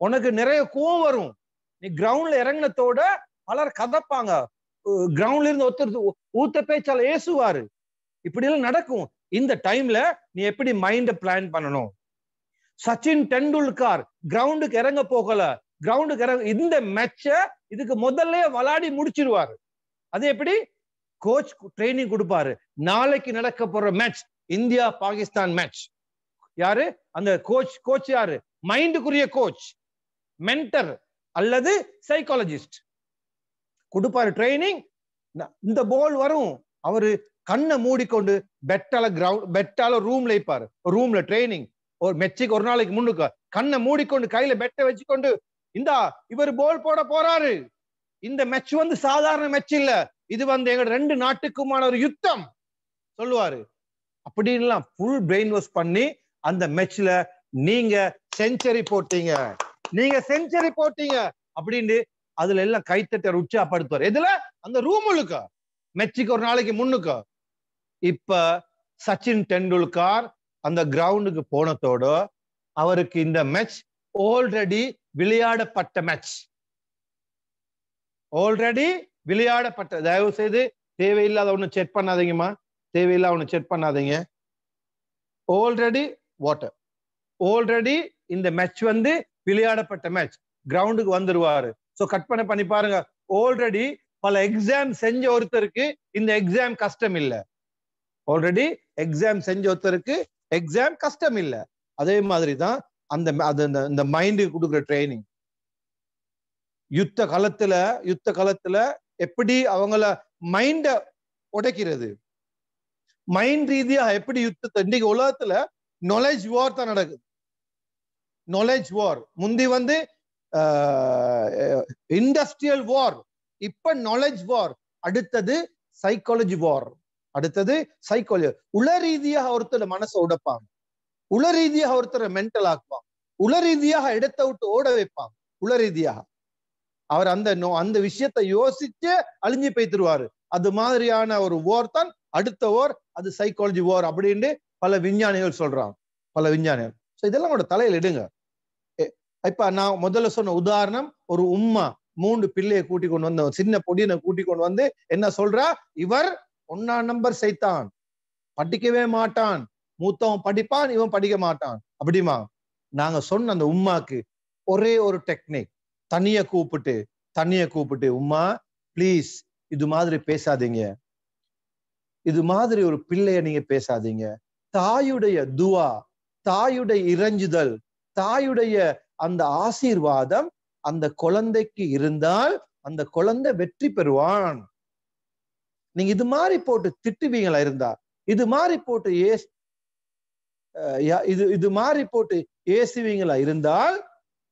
உனக்கு நிறைய கோவம் வரும் நீ கிரவுண்ட்ல இறங்கினத்தோட பலர் கதப்பாங்க கிரவுண்ட்ல இருந்து ஒருத்தர் ஊத்த பேச்சால ஏசுவாரு இப்படி எல்லாம் நடக்கும் இந்த டைம்ல நீ எப்படி மைண்ட பிளான் பண்ணணும் சச்சின் டெண்டுல்கர் கிரவுண்டுக்கு இறங்க போகல கிரவுண்டுக்கு இறங்க இந்த மேட்ச இதுக்கு முதல்ல விளாடி முடிச்சிருவாரு அது எப்படி கோச் ட்ரைனிங் கொடுப்பாரு நாளைக்கு நடக்க போற மேட்ச் இந்தியா பாகிஸ்தான் மேட்ச் யாரு அந்த கோச் கோச் யாரு மைண்டுக்குரிய கோச் மென்டர் அல்லது சைக்காலஜிஸ்ட் கொடுப்பாரு ட்ரைனிங் இந்த பால் வரும் அவரு கண்ணை மூடிக்கொண்டு பெட்டால கிரவுண்ட் பெட்டால ரூம்ல இருப்பாரு ரூம்ல ட்ரைனிங் ஒரு மெச்சிக்கு ஒரு நாளைக்கு முன்னுக்கு கண்ணை மூடிக்கொண்டு கையில பெட்டை வச்சுக்கொண்டு இந்தா இவர் போல் போட போறாரு இந்த மெச் வந்து சாதாரண மெச் இல்ல இது வந்து எங்க ரெண்டு நாட்டுக்குமான ஒரு யுத்தம் சொல்லுவாரு அப்படின்லாம் ஃபுல் பிரெயின் வாஷ் பண்ணி அந்த மெச்ல நீங்க செஞ்சுரி போட்டீங்க நீங்க செஞ்சுரி போட்டீங்க அப்படின்னு அதுல எல்லாம் உற்சா உற்சாகப்படுத்துவார் எதுல அந்த ரூம் ரூமுலுக்கு மெச்சிக்கு ஒரு நாளைக்கு முன்னுக்கு இப்ப சச்சின் டெண்டுல்கர் அந்த கிரவுண்டுக்கு போனதோட அவருக்கு இந்த மேட்ச் ஆல்ரெடி விளையாடப்பட்ட மேட்ச் ஆல்ரெடி விளையாடப்பட்ட தயவு செய்து தேவையில்லாத ஒன்று செக் பண்ணாதீங்கம்மா தேவையில்லாத ஒன்று செக் பண்ணாதீங்க ஆல்ரெடி வாட்டர் ஆல்ரெடி இந்த மேட்ச் வந்து விளையாடப்பட்ட மேட்ச் கிரவுண்டுக்கு வந்துருவாரு ஸோ பண்ண பண்ணி பாருங்க ஆல்ரெடி பல எக்ஸாம் செஞ்ச ஒருத்தருக்கு இந்த எக்ஸாம் கஷ்டம் இல்லை ஆல்ரெடி எக்ஸாம் செஞ்ச ஒருத்தருக்கு எக்ஸாம் கஷ்டம் இல்லை அதே மாதிரி தான் அந்த அது இந்த மைண்டுக்கு கொடுக்குற ட்ரைனிங் யுத்த காலத்துல யுத்த காலத்துல எப்படி அவங்கள மைண்ட உடைக்கிறது மைண்ட் ரீதியா எப்படி யுத்தத்தை இன்னைக்கு உலகத்துல நாலேஜ் வார் தான் நடக்குது நாலேஜ் வார் முந்தி வந்து இண்டஸ்ட்ரியல் வார் இப்ப நாலேஜ் வார் அடுத்தது சைக்காலஜி வார் அடுத்தது சைக்கோலஜி உள ரீதியாக ஒருத்தர் மனசை உடைப்பாங்க உள ரீதியாக ஒருத்தரை மென்டல் ஆக்குவாங்க உள ரீதியாக இடத்த விட்டு ஓட வைப்பாங்க உள ரீதியாக அவர் அந்த நோ அந்த விஷயத்தை யோசிச்சு அழிஞ்சு போய்த்துருவாரு அது மாதிரியான ஒரு ஓர் தான் அடுத்த ஓர் அது சைக்காலஜி ஓர் அப்படின்னு பல விஞ்ஞானிகள் சொல்றாங்க பல விஞ்ஞானிகள் ஸோ இதெல்லாம் கூட தலையில் இடுங்க இப்ப நான் முதல்ல சொன்ன உதாரணம் ஒரு உம்மா மூன்று பிள்ளையை கூட்டி கொண்டு வந்த சின்ன பொடியனை கூட்டி கொண்டு வந்து என்ன சொல்றா இவர் ஒன்னா நம்பர் செய்தான் படிக்கவே மாட்டான் மூத்தவன் படிப்பான் இவன் படிக்க மாட்டான் அப்படிமா நாங்க சொன்ன அந்த உம்மாக்கு ஒரே ஒரு டெக்னிக் தனிய கூப்பிட்டு தண்ணிய கூப்பிட்டு உம்மா பிளீஸ் இது மாதிரி பேசாதீங்க இது மாதிரி ஒரு பிள்ளைய நீங்க பேசாதீங்க தாயுடைய துவா தாயுடைய இறைஞ்சுதல் தாயுடைய அந்த ஆசீர்வாதம் அந்த குழந்தைக்கு இருந்தால் அந்த குழந்தை வெற்றி பெறுவான் நீங்க இது மாதிரி போட்டு திட்டுவீங்களா இருந்தா இது மாதிரி போட்டு ஏ இது இது மாதிரி போட்டு ஏசுவீங்களா இருந்தால்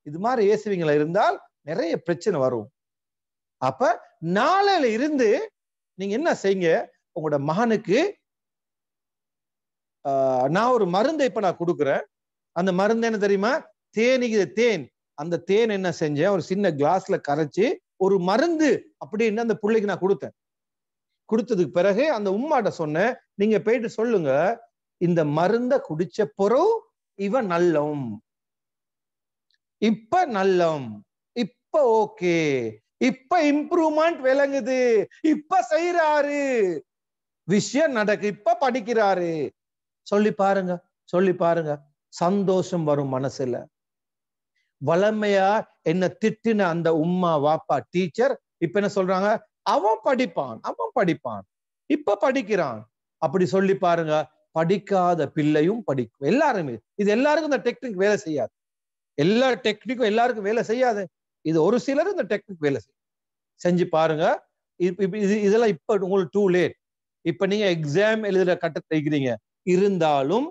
இது மாதிரி ஏசுவீங்களா இருந்தால் நிறைய பிரச்சனை வரும் அப்ப நாளையில இருந்து நீங்க என்ன செய்யுங்க உங்களோட மகனுக்கு நான் ஒரு மருந்தை இப்ப நான் கொடுக்குறேன் அந்த மருந்து என்ன தெரியுமா தேனிக்கு தேன் அந்த தேன் என்ன செஞ்சேன் ஒரு சின்ன கிளாஸ்ல கரைச்சு ஒரு மருந்து அப்படின்னு அந்த பிள்ளைக்கு நான் கொடுத்தேன் கொடுத்ததுக்கு பிறகு அந்த உம்மாட்ட சொன்னேன் நீங்க போயிட்டு சொல்லுங்க இந்த மருந்த குடிச்ச பொறவு இவ நல்லம் இப்ப நல்லம் இப்ப ஓகே இப்ப இம்ப்ரூவ்மெண்ட் விளங்குது இப்ப செய்யறாரு விஷயம் நடக்கு இப்ப படிக்கிறாரு சொல்லி பாருங்க சொல்லி பாருங்க சந்தோஷம் வரும் மனசுல வளமையா என்ன திட்டின அந்த உம்மா வாப்பா டீச்சர் இப்ப என்ன சொல்றாங்க அவன் படிப்பான் அவன் படிப்பான் இப்ப படிக்கிறான் அப்படி சொல்லி பாருங்க படிக்காத பிள்ளையும் படிக்கும் எல்லாருமே இது எல்லாருக்கும் இந்த டெக்னிக் வேலை செய்யாது எல்லா டெக்னிக்கும் எல்லாருக்கும் வேலை செய்யாது இது ஒரு சிலர் இந்த டெக்னிக் வேலை செய்யும் செஞ்சு பாருங்க இது இதெல்லாம் இப்ப உங்களுக்கு டூ லேட் இப்ப நீங்க எக்ஸாம் எழுதுற கட்டத்தை இருக்கிறீங்க இருந்தாலும்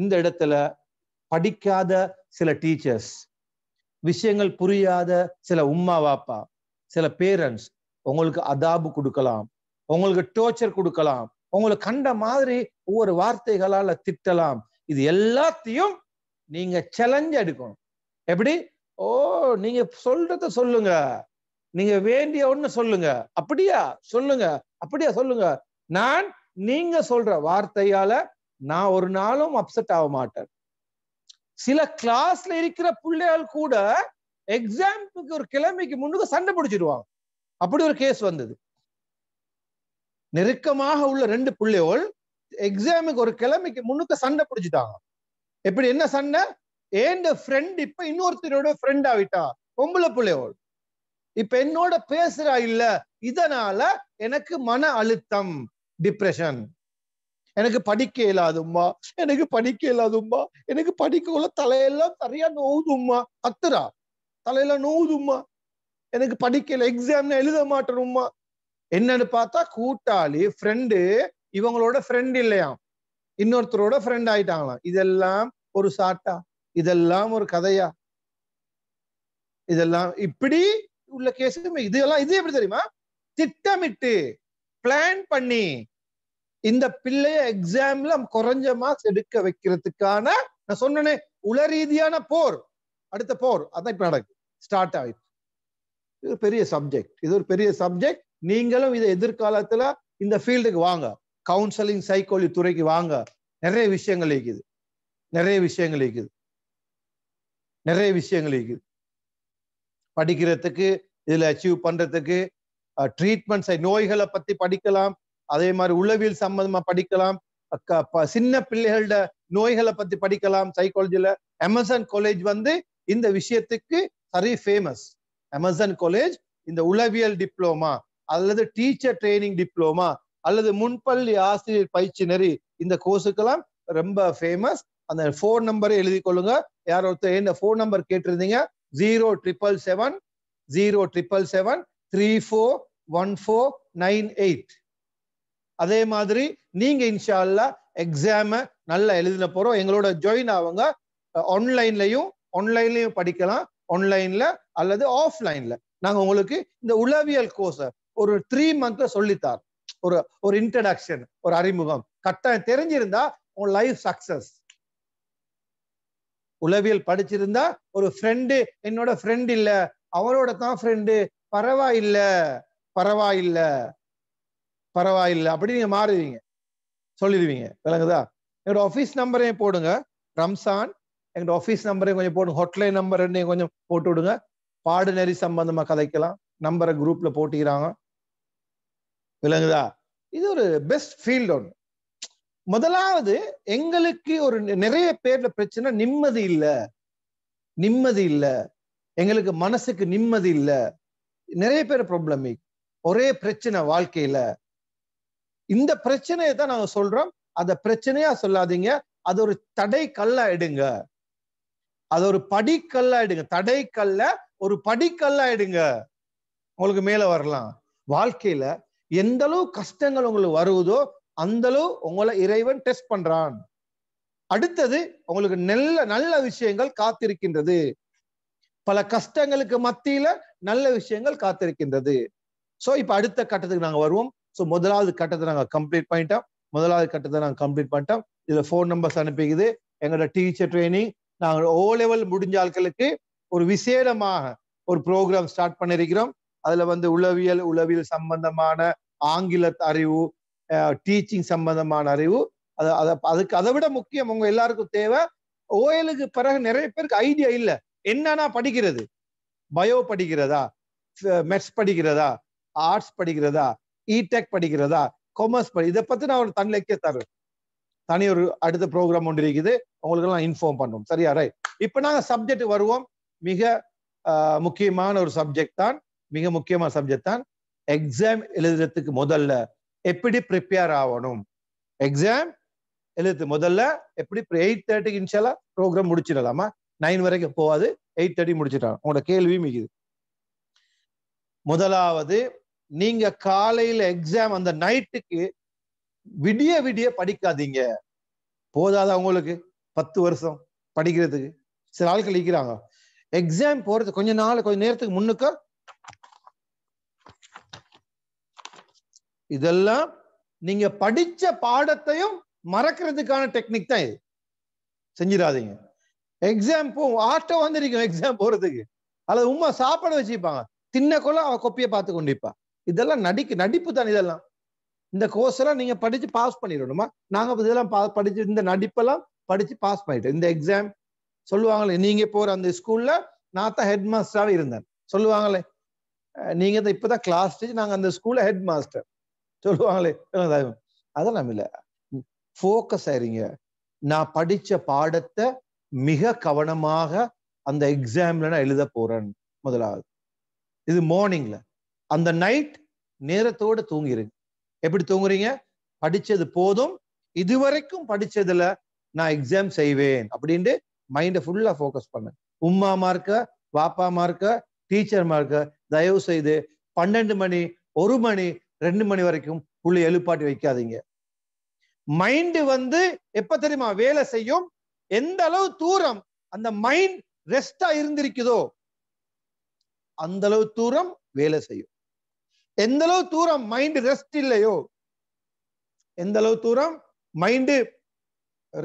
இந்த இடத்துல படிக்காத சில டீச்சர்ஸ் விஷயங்கள் புரியாத சில உம்மா வாப்பா சில பேரண்ட்ஸ் உங்களுக்கு அதாபு கொடுக்கலாம் உங்களுக்கு டோர்ச்சர் கொடுக்கலாம் உங்களை கண்ட மாதிரி ஒவ்வொரு வார்த்தைகளால திட்டலாம் இது எல்லாத்தையும் நீங்க செலஞ்சு எடுக்கணும் எப்படி ஓ நீங்க சொல்றத சொல்லுங்க நீங்க வேண்டிய ஒண்ணு சொல்லுங்க அப்படியா சொல்லுங்க அப்படியா சொல்லுங்க நான் நீங்க சொல்ற வார்த்தையால நான் ஒரு நாளும் அப்செட் ஆக மாட்டேன் சில கிளாஸ்ல இருக்கிற பிள்ளைகள் கூட எக்ஸாம்பிளுக்கு ஒரு கிழமைக்கு முன்னுக்கு சண்டை பிடிச்சிருவாங்க அப்படி ஒரு கேஸ் வந்தது நெருக்கமாக உள்ள ரெண்டு பிள்ளைகள் எக்ஸாமுக்கு ஒரு கிழமைக்கு முன்னுக்கு சண்டை பிடிச்சிட்டாங்க எப்படி என்ன சண்டை ஏண்ட ஃப்ரெண்ட் இப்ப இன்னொருத்தரோட ஃப்ரெண்ட் ஆகிட்டா பொம்பளை பிள்ளைகள் இப்ப என்னோட பேசுறா இல்ல இதனால எனக்கு மன அழுத்தம் டிப்ரெஷன் எனக்கு படிக்க இயலாதும்மா எனக்கு படிக்க இயலாதும்மா எனக்கு படிக்கக்குள்ள தலையெல்லாம் சரியா நோவுதும்மா அத்துரா தலையெல்லாம் நோவுதும்மா எனக்கு படிக்கல எக்ஸாம் எழுத மாட்டேனும்மா என்னன்னு பார்த்தா கூட்டாளி ஃப்ரெண்டு இவங்களோட ஃப்ரெண்ட் இல்லையாம் இன்னொருத்தரோட ஃப்ரெண்ட் ஆயிட்டாங்களாம் இதெல்லாம் ஒரு சாட்டா இதெல்லாம் ஒரு கதையா இதெல்லாம் இப்படி உள்ள கேஸ் இதெல்லாம் இது எப்படி தெரியுமா திட்டமிட்டு பிளான் பண்ணி இந்த பிள்ளைய எக்ஸாம்ல குறைஞ்ச மார்க்ஸ் எடுக்க வைக்கிறதுக்கான நான் சொன்னேனே உலரீதியான போர் அடுத்த போர் அதான் இப்ப நடக்கு ஸ்டார்ட் ஆயிடுச்சு இது பெரிய சப்ஜெக்ட் இது ஒரு பெரிய சப்ஜெக்ட் நீங்களும் இதை எதிர்காலத்துல இந்த ஃபீல்டுக்கு வாங்க கவுன்சலிங் சைக்கோலி துறைக்கு வாங்க நிறைய விஷயங்கள் இருக்குது நிறைய விஷயங்கள் இருக்குது நிறைய விஷயங்கள் இருக்குது படிக்கிறதுக்கு இதுல அச்சீவ் பண்றதுக்கு ட்ரீட்மெண்ட்ஸை நோய்களை பத்தி படிக்கலாம் அதே மாதிரி உளவியல் சம்பந்தமா படிக்கலாம் சின்ன பிள்ளைகளோட நோய்களை பத்தி படிக்கலாம் சைக்காலஜில அமேசான் காலேஜ் வந்து இந்த விஷயத்துக்கு சரி ஃபேமஸ் அமேசான் காலேஜ் இந்த உளவியல் டிப்ளோமா அல்லது டீச்சர் ட்ரைனிங் டிப்ளோமா அல்லது முன்பள்ளி ஆசிரியர் பயிற்சி நெறி இந்த கோர்ஸுக்கெல்லாம் ரொம்ப ஃபேமஸ் அந்த ஃபோன் நம்பரை எழுதி கொள்ளுங்க யார் ஒருத்தர் என்ன ஃபோன் நம்பர் கேட்டிருந்தீங்க zero triple seven zero triple seven three four one four nine eight அதே மாதிரி நீங்க இன்ஷால்லா எக்ஸாம நல்லா எழுதின போறோம் எங்களோட ஜாயின் ஆவங்க ஆன்லைன்லையும் ஆன்லைன்லையும் படிக்கலாம் ஆன்லைன்ல அல்லது ஆஃப்லைன்ல நாங்க உங்களுக்கு இந்த உளவியல் கோர்ஸை ஒரு த்ரீ மந்த்ல சொல்லித்தார் ஒரு ஒரு இன்ட்ரடக்ஷன் ஒரு அறிமுகம் கட்டாயம் தெரிஞ்சிருந்தா உன் லைஃப் சக்சஸ் உளவியல் படிச்சிருந்தா ஒரு ஃப்ரெண்டு என்னோட ஃப்ரெண்ட் இல்ல அவரோட தான் ஃப்ரெண்டு பரவாயில்ல பரவாயில்ல பரவாயில்ல அப்படி நீங்க மாறுவீங்க சொல்லிடுவீங்க விளங்குதா என்னோட ஆஃபீஸ் நம்பரையும் போடுங்க ரம்சான் எங்கள்கிட்ட ஆஃபீஸ் நம்பரையும் கொஞ்சம் போடுங்க ஹோட்லைன் நம்பர் கொஞ்சம் போட்டு விடுங்க பாடநெறி சம்பந்தமாக கதைக்கலாம் நம்பரை குரூப்பில் போட்டிக்கிறாங்க விளங்குதா இது ஒரு பெஸ்ட் ஃபீல்டு ஒன்று முதலாவது எங்களுக்கு ஒரு நிறைய பேர்ல பிரச்சனை நிம்மதி இல்லை நிம்மதி இல்லை எங்களுக்கு மனசுக்கு நிம்மதி இல்லை நிறைய பேர் ப்ராப்ளம் ஒரே பிரச்சனை வாழ்க்கையில இந்த பிரச்சனையை தான் நாங்க சொல்றோம் அதை பிரச்சனையா சொல்லாதீங்க அது ஒரு தடை கல்லா எடுங்க அது ஒரு படிக்கல்லாயிடுங்க தடைக்கல்ல ஒரு படிக்கல்லாயிடுங்க உங்களுக்கு மேல வரலாம் வாழ்க்கையில எந்த அளவு கஷ்டங்கள் உங்களுக்கு வருவதோ அந்த அளவு உங்களை இறைவன் டெஸ்ட் பண்றான் அடுத்தது உங்களுக்கு நல்ல நல்ல விஷயங்கள் காத்திருக்கின்றது பல கஷ்டங்களுக்கு மத்தியில நல்ல விஷயங்கள் காத்திருக்கின்றது சோ இப்ப அடுத்த கட்டத்துக்கு நாங்க வருவோம் சோ முதலாவது கட்டத்தை நாங்க கம்ப்ளீட் பண்ணிட்டோம் முதலாவது கட்டத்தை நாங்க கம்ப்ளீட் பண்ணிட்டோம் இதுல போன் நம்பர்ஸ் அனுப்பிக்குது எங்களோட டீச்சர் ட்ரைனிங் நாங்கள் ஓ லெவல் முடிஞ்ச ஆட்களுக்கு ஒரு விசேடமாக ஒரு ப்ரோக்ராம் ஸ்டார்ட் பண்ணிருக்கிறோம் அதுல வந்து உளவியல் உளவியல் சம்பந்தமான ஆங்கில அறிவு டீச்சிங் சம்பந்தமான அறிவு அது அதை அதுக்கு அதை விட முக்கியம் உங்க எல்லாருக்கும் தேவை ஓஎலுக்கு பிறகு நிறைய பேருக்கு ஐடியா இல்லை என்னன்னா படிக்கிறது பயோ படிக்கிறதா மெட்ஸ் படிக்கிறதா ஆர்ட்ஸ் படிக்கிறதா இடெக் e படிக்கிறதா கொமர்ஸ் படி இதை பத்தி நான் ஒரு தன் லெக்சர் தருவேன் தனி ஒரு அடுத்த ப்ரோக்ராம் ஒன்று இருக்குது உங்களுக்கு எல்லாம் இன்ஃபார்ம் பண்ணுவோம் சரியா ரைட் இப்போ நாங்கள் சப்ஜெக்ட் வருவோம் மிக முக்கியமான ஒரு சப்ஜெக்ட் தான் மிக முக்கியமான சப்ஜெக்ட் தான் எக்ஸாம் எழுதுறதுக்கு முதல்ல எப்படி ப்ரிப்பேர் ஆகணும் எக்ஸாம் எழுது முதல்ல எப்படி எயிட் தேர்ட்டிக்கு இன்ஷாலா ப்ரோக்ராம் முடிச்சிடலாமா நைன் வரைக்கும் போகாது எயிட் தேர்ட்டி முடிச்சிடலாம் உங்களோட கேள்வி மிகுது முதலாவது நீங்க காலையில எக்ஸாம் அந்த நைட்டுக்கு விடிய விடிய படிக்காதீங்க போதாதா உங்களுக்கு பத்து வருஷம் படிக்கிறதுக்கு சில ஆட்கள் இருக்கிறாங்க எக்ஸாம் போறது கொஞ்ச நாள் கொஞ்ச நேரத்துக்கு முன்னுக்க இதெல்லாம் நீங்க படிச்ச பாடத்தையும் மறக்கிறதுக்கான டெக்னிக் தான் இது செஞ்சிடாதீங்க எக்ஸாம் போ ஆட்டோ வந்திருக்கும் எக்ஸாம் போறதுக்கு அல்லது உமா சாப்பாடு வச்சுப்பாங்க தின்னக்குள்ள அவ கொப்பியை பார்த்து கொண்டிருப்பா இதெல்லாம் நடிக்கு நடிப்பு தான் இதெல்லாம் இந்த கோர்ஸ் எல்லாம் நீங்க படிச்சு பாஸ் பண்ணிடணுமா நாங்க இதெல்லாம் படிச்சு இந்த நடிப்பெல்லாம் படிச்சு பாஸ் பண்ணிட்டோம் இந்த எக்ஸாம் சொல்லுவாங்களே நீங்க போற அந்த ஸ்கூல்ல நான் தான் ஹெட் மாஸ்டராகவே இருந்தேன் சொல்லுவாங்களே நீங்க தான் இப்பதான் கிளாஸ் டீச்சர் நாங்க அந்த ஸ்கூல்ல ஹெட் மாஸ்டர் சொல்லுவாங்களே அதெல்லாம் இல்லை ஃபோக்கஸ் ஆயிருங்க நான் படிச்ச பாடத்தை மிக கவனமாக அந்த எக்ஸாம்ல நான் எழுத போறேன் முதலாவது இது மார்னிங்ல அந்த நைட் நேரத்தோட தூங்கிருங்க எப்படி தூங்குறீங்க படிச்சது போதும் இதுவரைக்கும் படிச்சதுல நான் எக்ஸாம் செய்வேன் அப்படின்ட்டு மைண்டை ஃபுல்லா ஃபோக்கஸ் பண்ணு உம்மா மார்க்க வாப்பா மார்க்க டீச்சர் மார்க்க தயவு செய்து பன்னெண்டு மணி ஒரு மணி ரெண்டு மணி வரைக்கும் புள்ளி எழுப்பாட்டி வைக்காதீங்க மைண்டு வந்து எப்ப தெரியுமா வேலை செய்யும் எந்த அளவு தூரம் அந்த மைண்ட் ரெஸ்டா இருந்திருக்குதோ அந்த அளவு தூரம் வேலை செய்யும் எந்த அளவு தூரம் மைண்ட் ரெஸ்ட் இல்லையோ எந்த அளவு தூரம் மைண்டு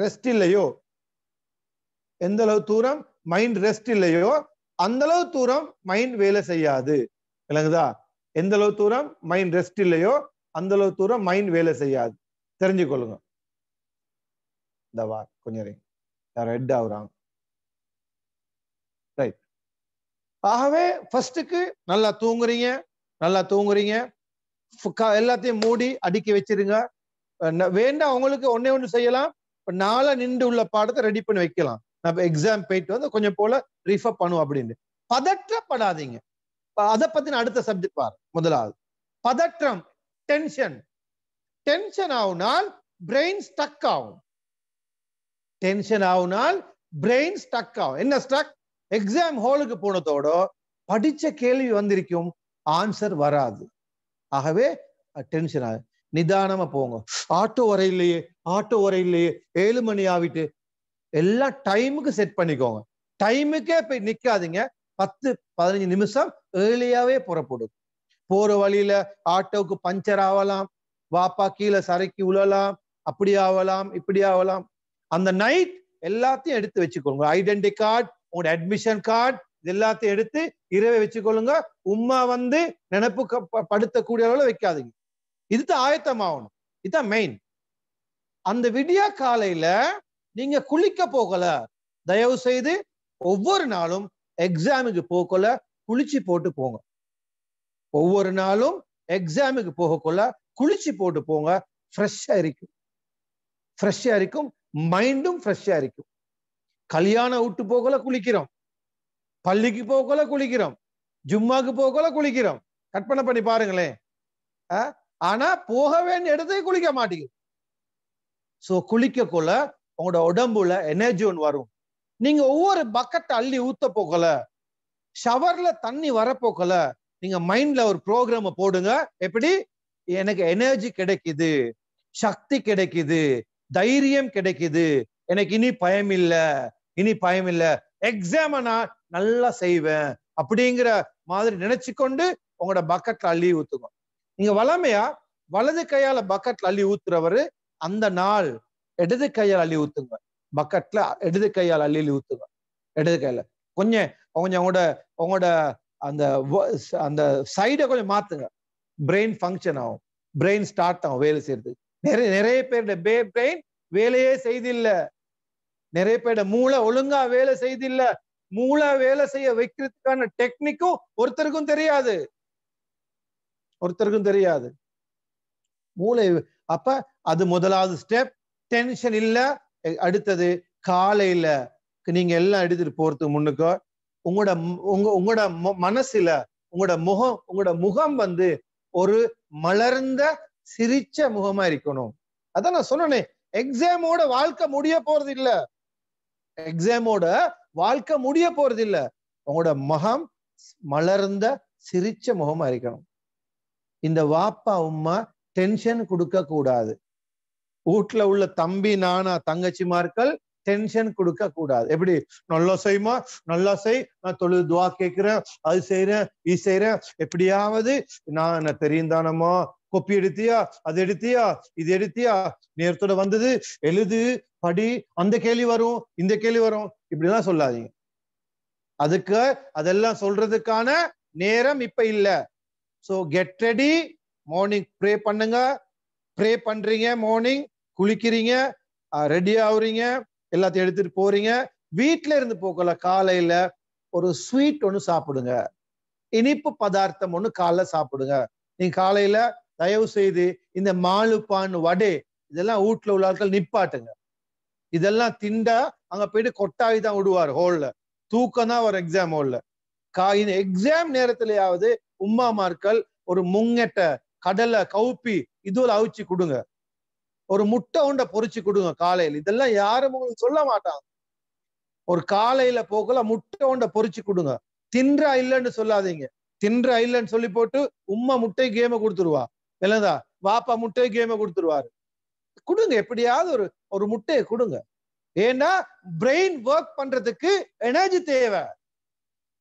ரெஸ்ட் இல்லையோ எந்த அளவு தூரம் மைண்ட் ரெஸ்ட் இல்லையோ அந்த அளவு தூரம் மைண்ட் வேலை செய்யாது விளங்குதா எந்த அளவு தூரம் மைண்ட் ரெஸ்ட் இல்லையோ அந்த அளவு தூரம் மைண்ட் வேலை செய்யாது தெரிஞ்சுக்கொள்ளுங்க இந்த வா கொஞ்சம் யாரும் ஹெட் ஆகுறாங்க ரைட் ஆகவே ஃபர்ஸ்டுக்கு நல்லா தூங்குறீங்க நல்லா தூங்குறீங்க எல்லாத்தையும் மூடி அடுக்கி வச்சிருங்க வேண்டாம் அவங்களுக்கு ஒன்னே ஒன்று செய்யலாம் நாளை நின்று உள்ள பாடத்தை ரெடி பண்ணி வைக்கலாம் நம்ம எக்ஸாம் போயிட்டு வந்து கொஞ்சம் போல ரீஃபர் பண்ணுவோம் அப்படின்னு பதற்றப்படாதீங்க அதை பத்தின அடுத்த சப்ஜெக்ட் பாரு முதலாவது பதற்றம் டென்ஷன் டென்ஷன் ஆகுனால் பிரெயின் ஸ்டக் ஆகும் டென்ஷன் ஆகுனால் பிரெயின் ஸ்டக் ஆகும் என்ன ஸ்டக் எக்ஸாம் ஹாலுக்கு போனதோட படிச்ச கேள்வி வந்திருக்கும் ஆன்சர் வராது ஆகவே டென்ஷன் ஆகுது நிதானமா போங்க ஆட்டோ வர இல்லையே ஆட்டோ வர இல்லையே ஏழு மணி ஆகிட்டு எல்லாம் டைமுக்கு செட் பண்ணிக்கோங்க டைமுக்கே போய் நிக்காதீங்க பத்து பதினஞ்சு நிமிஷம் ஏர்லியாவே புறப்படும் போற வழியில ஆட்டோவுக்கு பஞ்சர் ஆகலாம் வாப்பா கீழே சரக்கி உழலாம் அப்படி ஆகலாம் இப்படி ஆகலாம் அந்த நைட் எல்லாத்தையும் எடுத்து வச்சுக்கோங்க ஐடென்டி கார்டு உங்களோட அட்மிஷன் கார்டு இது எல்லாத்தையும் எடுத்து இரவை வச்சுக்கொள்ளுங்க உம்மா வந்து நினப்பு படுத்தக்கூடிய அளவுல வைக்காதீங்க இதுதான் ஆயத்தமாகணும் இதுதான் மெயின் அந்த விடியா காலையில நீங்க குளிக்க போகல தயவு செய்து ஒவ்வொரு நாளும் எக்ஸாமுக்கு போகல குளிச்சு போட்டு போங்க ஒவ்வொரு நாளும் எக்ஸாமுக்கு போகக்குள்ள குளிச்சு போட்டு போங்க ஃப்ரெஷ்ஷா இருக்கும் ஃப்ரெஷ்ஷா இருக்கும் மைண்டும் ஃப்ரெஷ்ஷா இருக்கும் கல்யாணம் விட்டு போகல குளிக்கிறோம் பள்ளிக்கு போகல குளிக்கிறோம் ஜும்மாக்கு போகல குளிக்கிறோம் கற்பனை பண்ணி பாருங்களேன் ஆனா போக வேண்டிய இடத்துக்கு குளிக்க மாட்டேங்குது சோ குளிக்கக்குள்ள உங்களோட உடம்புல எனர்ஜி ஒன்று வரும் நீங்க ஒவ்வொரு பக்கெட் அள்ளி ஊத்த போகல ஷவர்ல தண்ணி வரப்போக்கல நீங்க மைண்ட்ல ஒரு ப்ரோக்ராம் போடுங்க எப்படி எனக்கு எனர்ஜி கிடைக்குது சக்தி கிடைக்குது தைரியம் கிடைக்குது எனக்கு இனி பயம் இல்லை இனி பயம் இல்லை எக்ஸாம் நான் நல்லா செய்வேன் அப்படிங்கிற மாதிரி நினைச்சு கொண்டு உங்களோட பக்கெட்ல அள்ளி ஊத்துக்கும் நீங்க வளமையா வலது கையால பக்கெட்ல அள்ளி ஊத்துறவரு அந்த நாள் இடது கையால் அள்ளி ஊத்துங்க பக்கெட்ல இடது கையால் அள்ளி ஊத்துங்க இடது கையில கொஞ்சம் கொஞ்சம் உங்களோட உங்களோட அந்த அந்த சைடை கொஞ்சம் மாத்துங்க பிரெயின் ஃபங்க்ஷன் ஆகும் பிரெயின் ஸ்டார்ட் ஆகும் வேலை செய்யறது நிறைய நிறைய பேருடைய பே பிரெயின் வேலையே செய்தில்லை நிறைய பேருடைய மூளை ஒழுங்கா வேலை செய்தில்லை மூளை வேலை செய்ய வைக்கிறதுக்கான டெக்னிக்கும் ஒருத்தருக்கும் தெரியாது ஒருத்தருக்கும் தெரியாது மூளை அப்ப அது முதலாவது ஸ்டெப் டென்ஷன் இல்ல அடுத்தது காலையில நீங்க எல்லாம் எடுத்துட்டு போறதுக்கு முன்னுக்கோ உங்களோட உங்க உங்களோட மனசுல உங்களோட முகம் உங்களோட முகம் வந்து ஒரு மலர்ந்த சிரிச்ச முகமா இருக்கணும் அதான் நான் சொன்னேன் எக்ஸாமோட வாழ்க்கை முடிய போறது இல்ல எக்ஸாமோட வாழ்க்கை முடிய போறது இல்ல உங்களோட முகம் மலர்ந்த சிரிச்ச முகமா இருக்கணும் இந்த வாப்பா உம்மா டென்ஷன் கொடுக்க கூடாது வீட்டுல உள்ள தம்பி நானா தங்கச்சிமார்கள் டென்ஷன் கொடுக்க கூடாது எப்படி நல்லா செய்யுமா நல்லா செய் நான் தொழுது துவா கேட்கிறேன் அது செய்யறேன் இது செய்யறேன் எப்படியாவது நான் என்ன தெரியும் தானமா கொப்பி எடுத்தியா அது எடுத்தியா இது எடுத்தியா நேரத்தோட வந்தது எழுது படி அந்த கேள்வி வரும் இந்த கேள்வி வரும் இப்படிலாம் சொல்லாதீங்க அதுக்கு அதெல்லாம் சொல்றதுக்கான நேரம் இப்ப இல்ல so get ready morning pray பண்ணுங்க ப்ரே பண்றீங்க மார்னிங் குளிக்கிறீங்க ரெடி ஆகுறீங்க எல்லாத்தையும் எடுத்துட்டு போறீங்க வீட்ல இருந்து போகல காலையில ஒரு ஸ்வீட் ஒன்று சாப்பிடுங்க இனிப்பு பதார்த்தம் ஒன்று காலைல சாப்பிடுங்க நீங்க காலையில தயவு செய்து இந்த மாலுப்பான் வடை இதெல்லாம் வீட்டுல உள்ள ஆட்கள் நிப்பாட்டுங்க இதெல்லாம் திண்டா அங்க போயிட்டு கொட்டாவி தான் விடுவார் ஹோல்ல தூக்கம் தான் ஒரு எக்ஸாம் ஹோல்ல கா இந்த எக்ஸாம் நேரத்திலேயாவது உம்மாமார்கள் ஒரு முங்கெட்ட கடலை கவுப்பி இதுல அவிச்சு கொடுங்க ஒரு முட்டை உண்டை பொறிச்சு கொடுங்க காலையில் இதெல்லாம் யாரும் உங்களுக்கு சொல்ல மாட்டாங்க ஒரு காலையில போகல முட்டை உண்டை பொறிச்சு கொடுங்க தின்றா இல்லைன்னு சொல்லாதீங்க தின்ற இல்லைன்னு சொல்லி போட்டு உம்மா முட்டை கேமை கொடுத்துருவா இல்லதா வாப்பா முட்டை கேமை கொடுத்துருவாரு கொடுங்க எப்படியாவது ஒரு ஒரு முட்டையை கொடுங்க ஏன்னா பிரெயின் ஒர்க் பண்றதுக்கு எனர்ஜி தேவை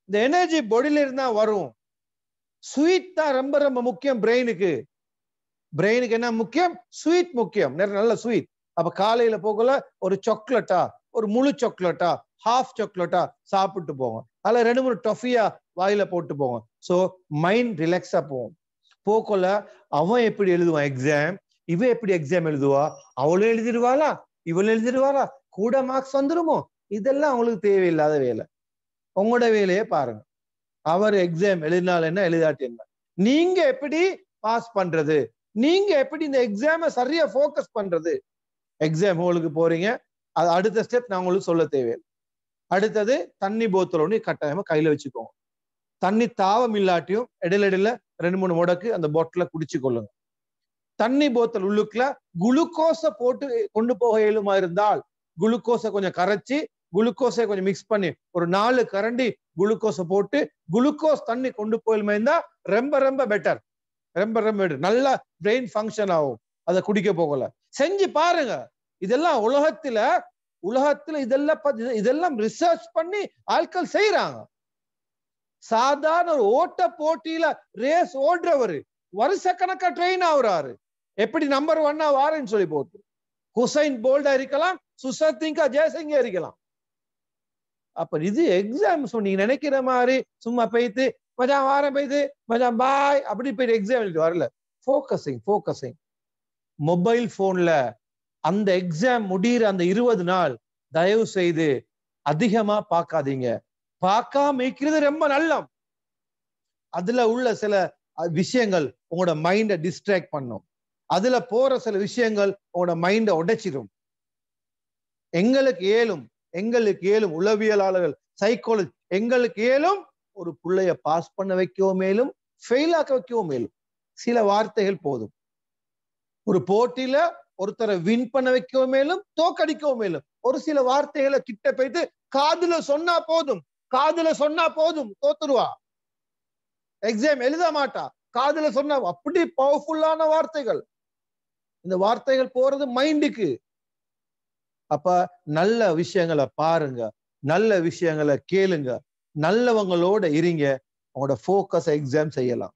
இந்த எனர்ஜி பொடியில இருந்தா வரும் ஸ்வீட் தான் ரொம்ப ரொம்ப முக்கியம் பிரெயினுக்கு பிரெயினுக்கு என்ன முக்கியம் ஸ்வீட் முக்கியம் நிறைய நல்ல ஸ்வீட் அப்ப காலையில போகல ஒரு சாக்லேட்டா ஒரு முழு சாக்லேட்டா ஹாஃப் சாக்லேட்டா சாப்பிட்டு போங்க அதில் ரெண்டு மூணு டொஃபியா வாயில போட்டு போங்க ஸோ மைண்ட் ரிலாக்ஸா போவோம் போக்கல அவன் எப்படி எழுதுவான் எக்ஸாம் இவன் எப்படி எக்ஸாம் எழுதுவா அவளும் எழுதிடுவாளா இவள் எழுதிடுவாளா கூட மார்க்ஸ் வந்துருமோ இதெல்லாம் அவங்களுக்கு தேவையில்லாத வேலை உங்களோட வேலையை பாருங்க அவர் எக்ஸாம் எழுதினால என்ன எழுதாட்டி என்ன நீங்க எப்படி பாஸ் பண்றது நீங்க எப்படி இந்த எக்ஸாமை சரியா ஃபோக்கஸ் பண்றது எக்ஸாம் ஹோலுக்கு போறீங்க அது அடுத்த ஸ்டெப் நான் உங்களுக்கு சொல்ல தேவையில்லை அடுத்தது தண்ணி போத்தல் ஒன்று கட்டாயமா கையில வச்சுக்கோங்க தண்ணி தாவம் இல்லாட்டியும் இடையில இடையில ரெண்டு மூணு முடக்கு அந்த பாட்டில குடிச்சு கொள்ளுங்க தண்ணி போத்தல் உள்ளுக்குல குளுக்கோஸை போட்டு கொண்டு போக இயலுமா இருந்தால் குளுக்கோஸை கொஞ்சம் கரைச்சி குளுக்கோஸை கொஞ்சம் மிக்ஸ் பண்ணி ஒரு நாலு கரண்டி குளுக்கோஸை போட்டு குளுக்கோஸ் தண்ணி கொண்டு போயிலுமா இருந்தா ரொம்ப ரொம்ப பெட்டர் ரொம்ப ரொம்ப நல்லா பிரெயின் ஃபங்க்ஷன் ஆகும் அதை குடிக்க போகல செஞ்சு பாருங்க இதெல்லாம் உலகத்துல உலகத்துல இதெல்லாம் இதெல்லாம் ரிசர்ச் பண்ணி ஆட்கள் செய்யறாங்க சாதாரண ஒரு ஓட்ட போட்டியில ரேஸ் ஓடுறவர் கணக்கா ட்ரெயின் ஆகுறாரு எப்படி நம்பர் ஒன்னா வாருன்னு சொல்லி போட்டு ஹுசைன் போல்டா இருக்கலாம் சுசத்திங்கா ஜெயசிங்கா இருக்கலாம் அப்ப இது எக்ஸாம் நீங்க நினைக்கிற மாதிரி சும்மா போய்த்து மச்சான் வாரம் போயிது மச்சான் பாய் அப்படி போயிட்டு எக்ஸாம் எழுதி வரல ஃபோக்கஸிங் ஃபோக்கஸிங் மொபைல் ஃபோன்ல அந்த எக்ஸாம் முடிகிற அந்த இருபது நாள் தயவு செய்து அதிகமா பார்க்காதீங்க பார்க்காம இருக்கிறது ரொம்ப நல்லம் அதுல உள்ள சில விஷயங்கள் உங்களோட மைண்டை டிஸ்ட்ராக்ட் பண்ணும் அதுல போற சில விஷயங்கள் உங்களோட மைண்டை உடைச்சிடும் எங்களுக்கு ஏலும் எங்களுக்கு ஏலும் உளவியலாளர்கள் சைக்காலஜி எங்களுக்கு ஏலும் ஒரு பிள்ளைய பாஸ் பண்ண வைக்கவோ மேலும் ஃபெயில் ஆக்க வைக்கவோ மேலும் சில வார்த்தைகள் போதும் ஒரு போட்டியில ஒருத்தரை வின் பண்ண வைக்கவும் மேலும் தோக்கடிக்கவும் மேலும் ஒரு சில வார்த்தைகளை கிட்ட போயிட்டு காதுல சொன்னா போதும் காதுல சொன்னா போதும் தோத்துருவா எக்ஸாம் எழுத மாட்டா காதுல சொன்னா அப்படி பவர்ஃபுல்லான வார்த்தைகள் இந்த வார்த்தைகள் போறது மைண்டுக்கு அப்ப நல்ல விஷயங்களை பாருங்க நல்ல விஷயங்களை கேளுங்க நல்லவங்களோட இருங்க அவங்களோட ஃபோக்கஸ் எக்ஸாம் செய்யலாம்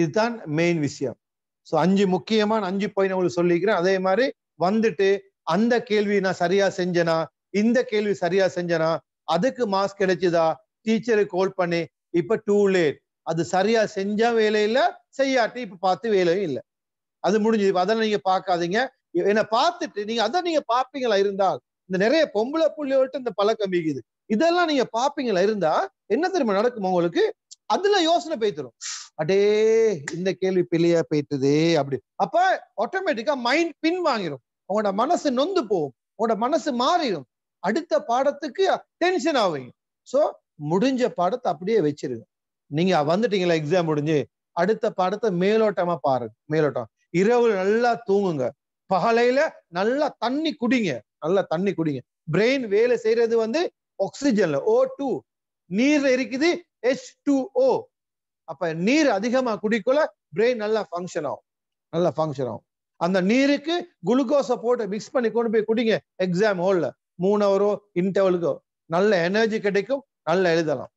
இதுதான் மெயின் விஷயம் ஸோ அஞ்சு முக்கியமான அஞ்சு பாயிண்ட் உங்களுக்கு சொல்லிக்கிறேன் அதே மாதிரி வந்துட்டு அந்த கேள்வி நான் சரியா செஞ்சனா இந்த கேள்வி சரியா செஞ்சனா அதுக்கு மார்க்ஸ் கிடைச்சதா டீச்சருக்கு கோல் பண்ணி இப்ப டூ லேட் அது சரியா செஞ்சா வேலையில செய்யாட்டி இப்ப பார்த்து வேலையும் இல்லை அது முடிஞ்சது அதெல்லாம் நீங்க பார்க்காதீங்க என்னை பார்த்துட்டு நீங்க அதான் நீங்க பார்ப்பீங்களா இருந்தால் இந்த நிறைய பொம்பளை புள்ளியோட்டு இந்த பழக்கம் மிகுது இதெல்லாம் நீங்க பாப்பீங்களா இருந்தா என்ன தெரியுமா நடக்குமா உங்களுக்கு அதுல யோசனை பேத்துரும் அடே இந்த கேள்வி பிள்ளையா பேத்துதே அப்படி அப்ப ஆட்டோமேட்டிக்கா மைண்ட் பின் வாங்கிடும் உங்களோட மனசு நொந்து போகும் உங்களோட மனசு மாறிடும் அடுத்த பாடத்துக்கு டென்ஷன் ஆகும் ஸோ முடிஞ்ச பாடத்தை அப்படியே வச்சிருங்க நீங்க வந்துட்டீங்களா எக்ஸாம் முடிஞ்சு அடுத்த பாடத்தை மேலோட்டமா பாருங்க மேலோட்டம் இரவு நல்லா தூங்குங்க பகலையில நல்லா தண்ணி குடிங்க நல்லா தண்ணி குடிங்க பிரெயின் வேலை செய்யறது வந்து ஆக்சிஜன்ல ஓ டூ நீர்ல இருக்குது எச் டூ ஓ அப்ப நீர் அதிகமா குடிக்கல பிரெயின் நல்லா ஃபங்க்ஷன் ஆகும் நல்லா ஃபங்க்ஷன் ஆகும் அந்த நீருக்கு குளுக்கோஸை போட்டு மிக்ஸ் பண்ணி கொண்டு போய் குடிங்க எக்ஸாம் ஹோல்ல மூணு அவரோ இன்டர்வலுக்கோ நல்ல எனர்ஜி கிடைக்கும் நல்லா எழுதலாம்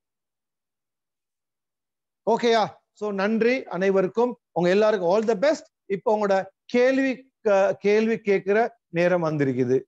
ஓகேயா சோ நன்றி அனைவருக்கும் உங்க எல்லாருக்கும் ஆல் த பெஸ்ட் இப்போ உங்களோட கேள்வி கேள்வி கேட்கிற நேரம் வந்திருக்குது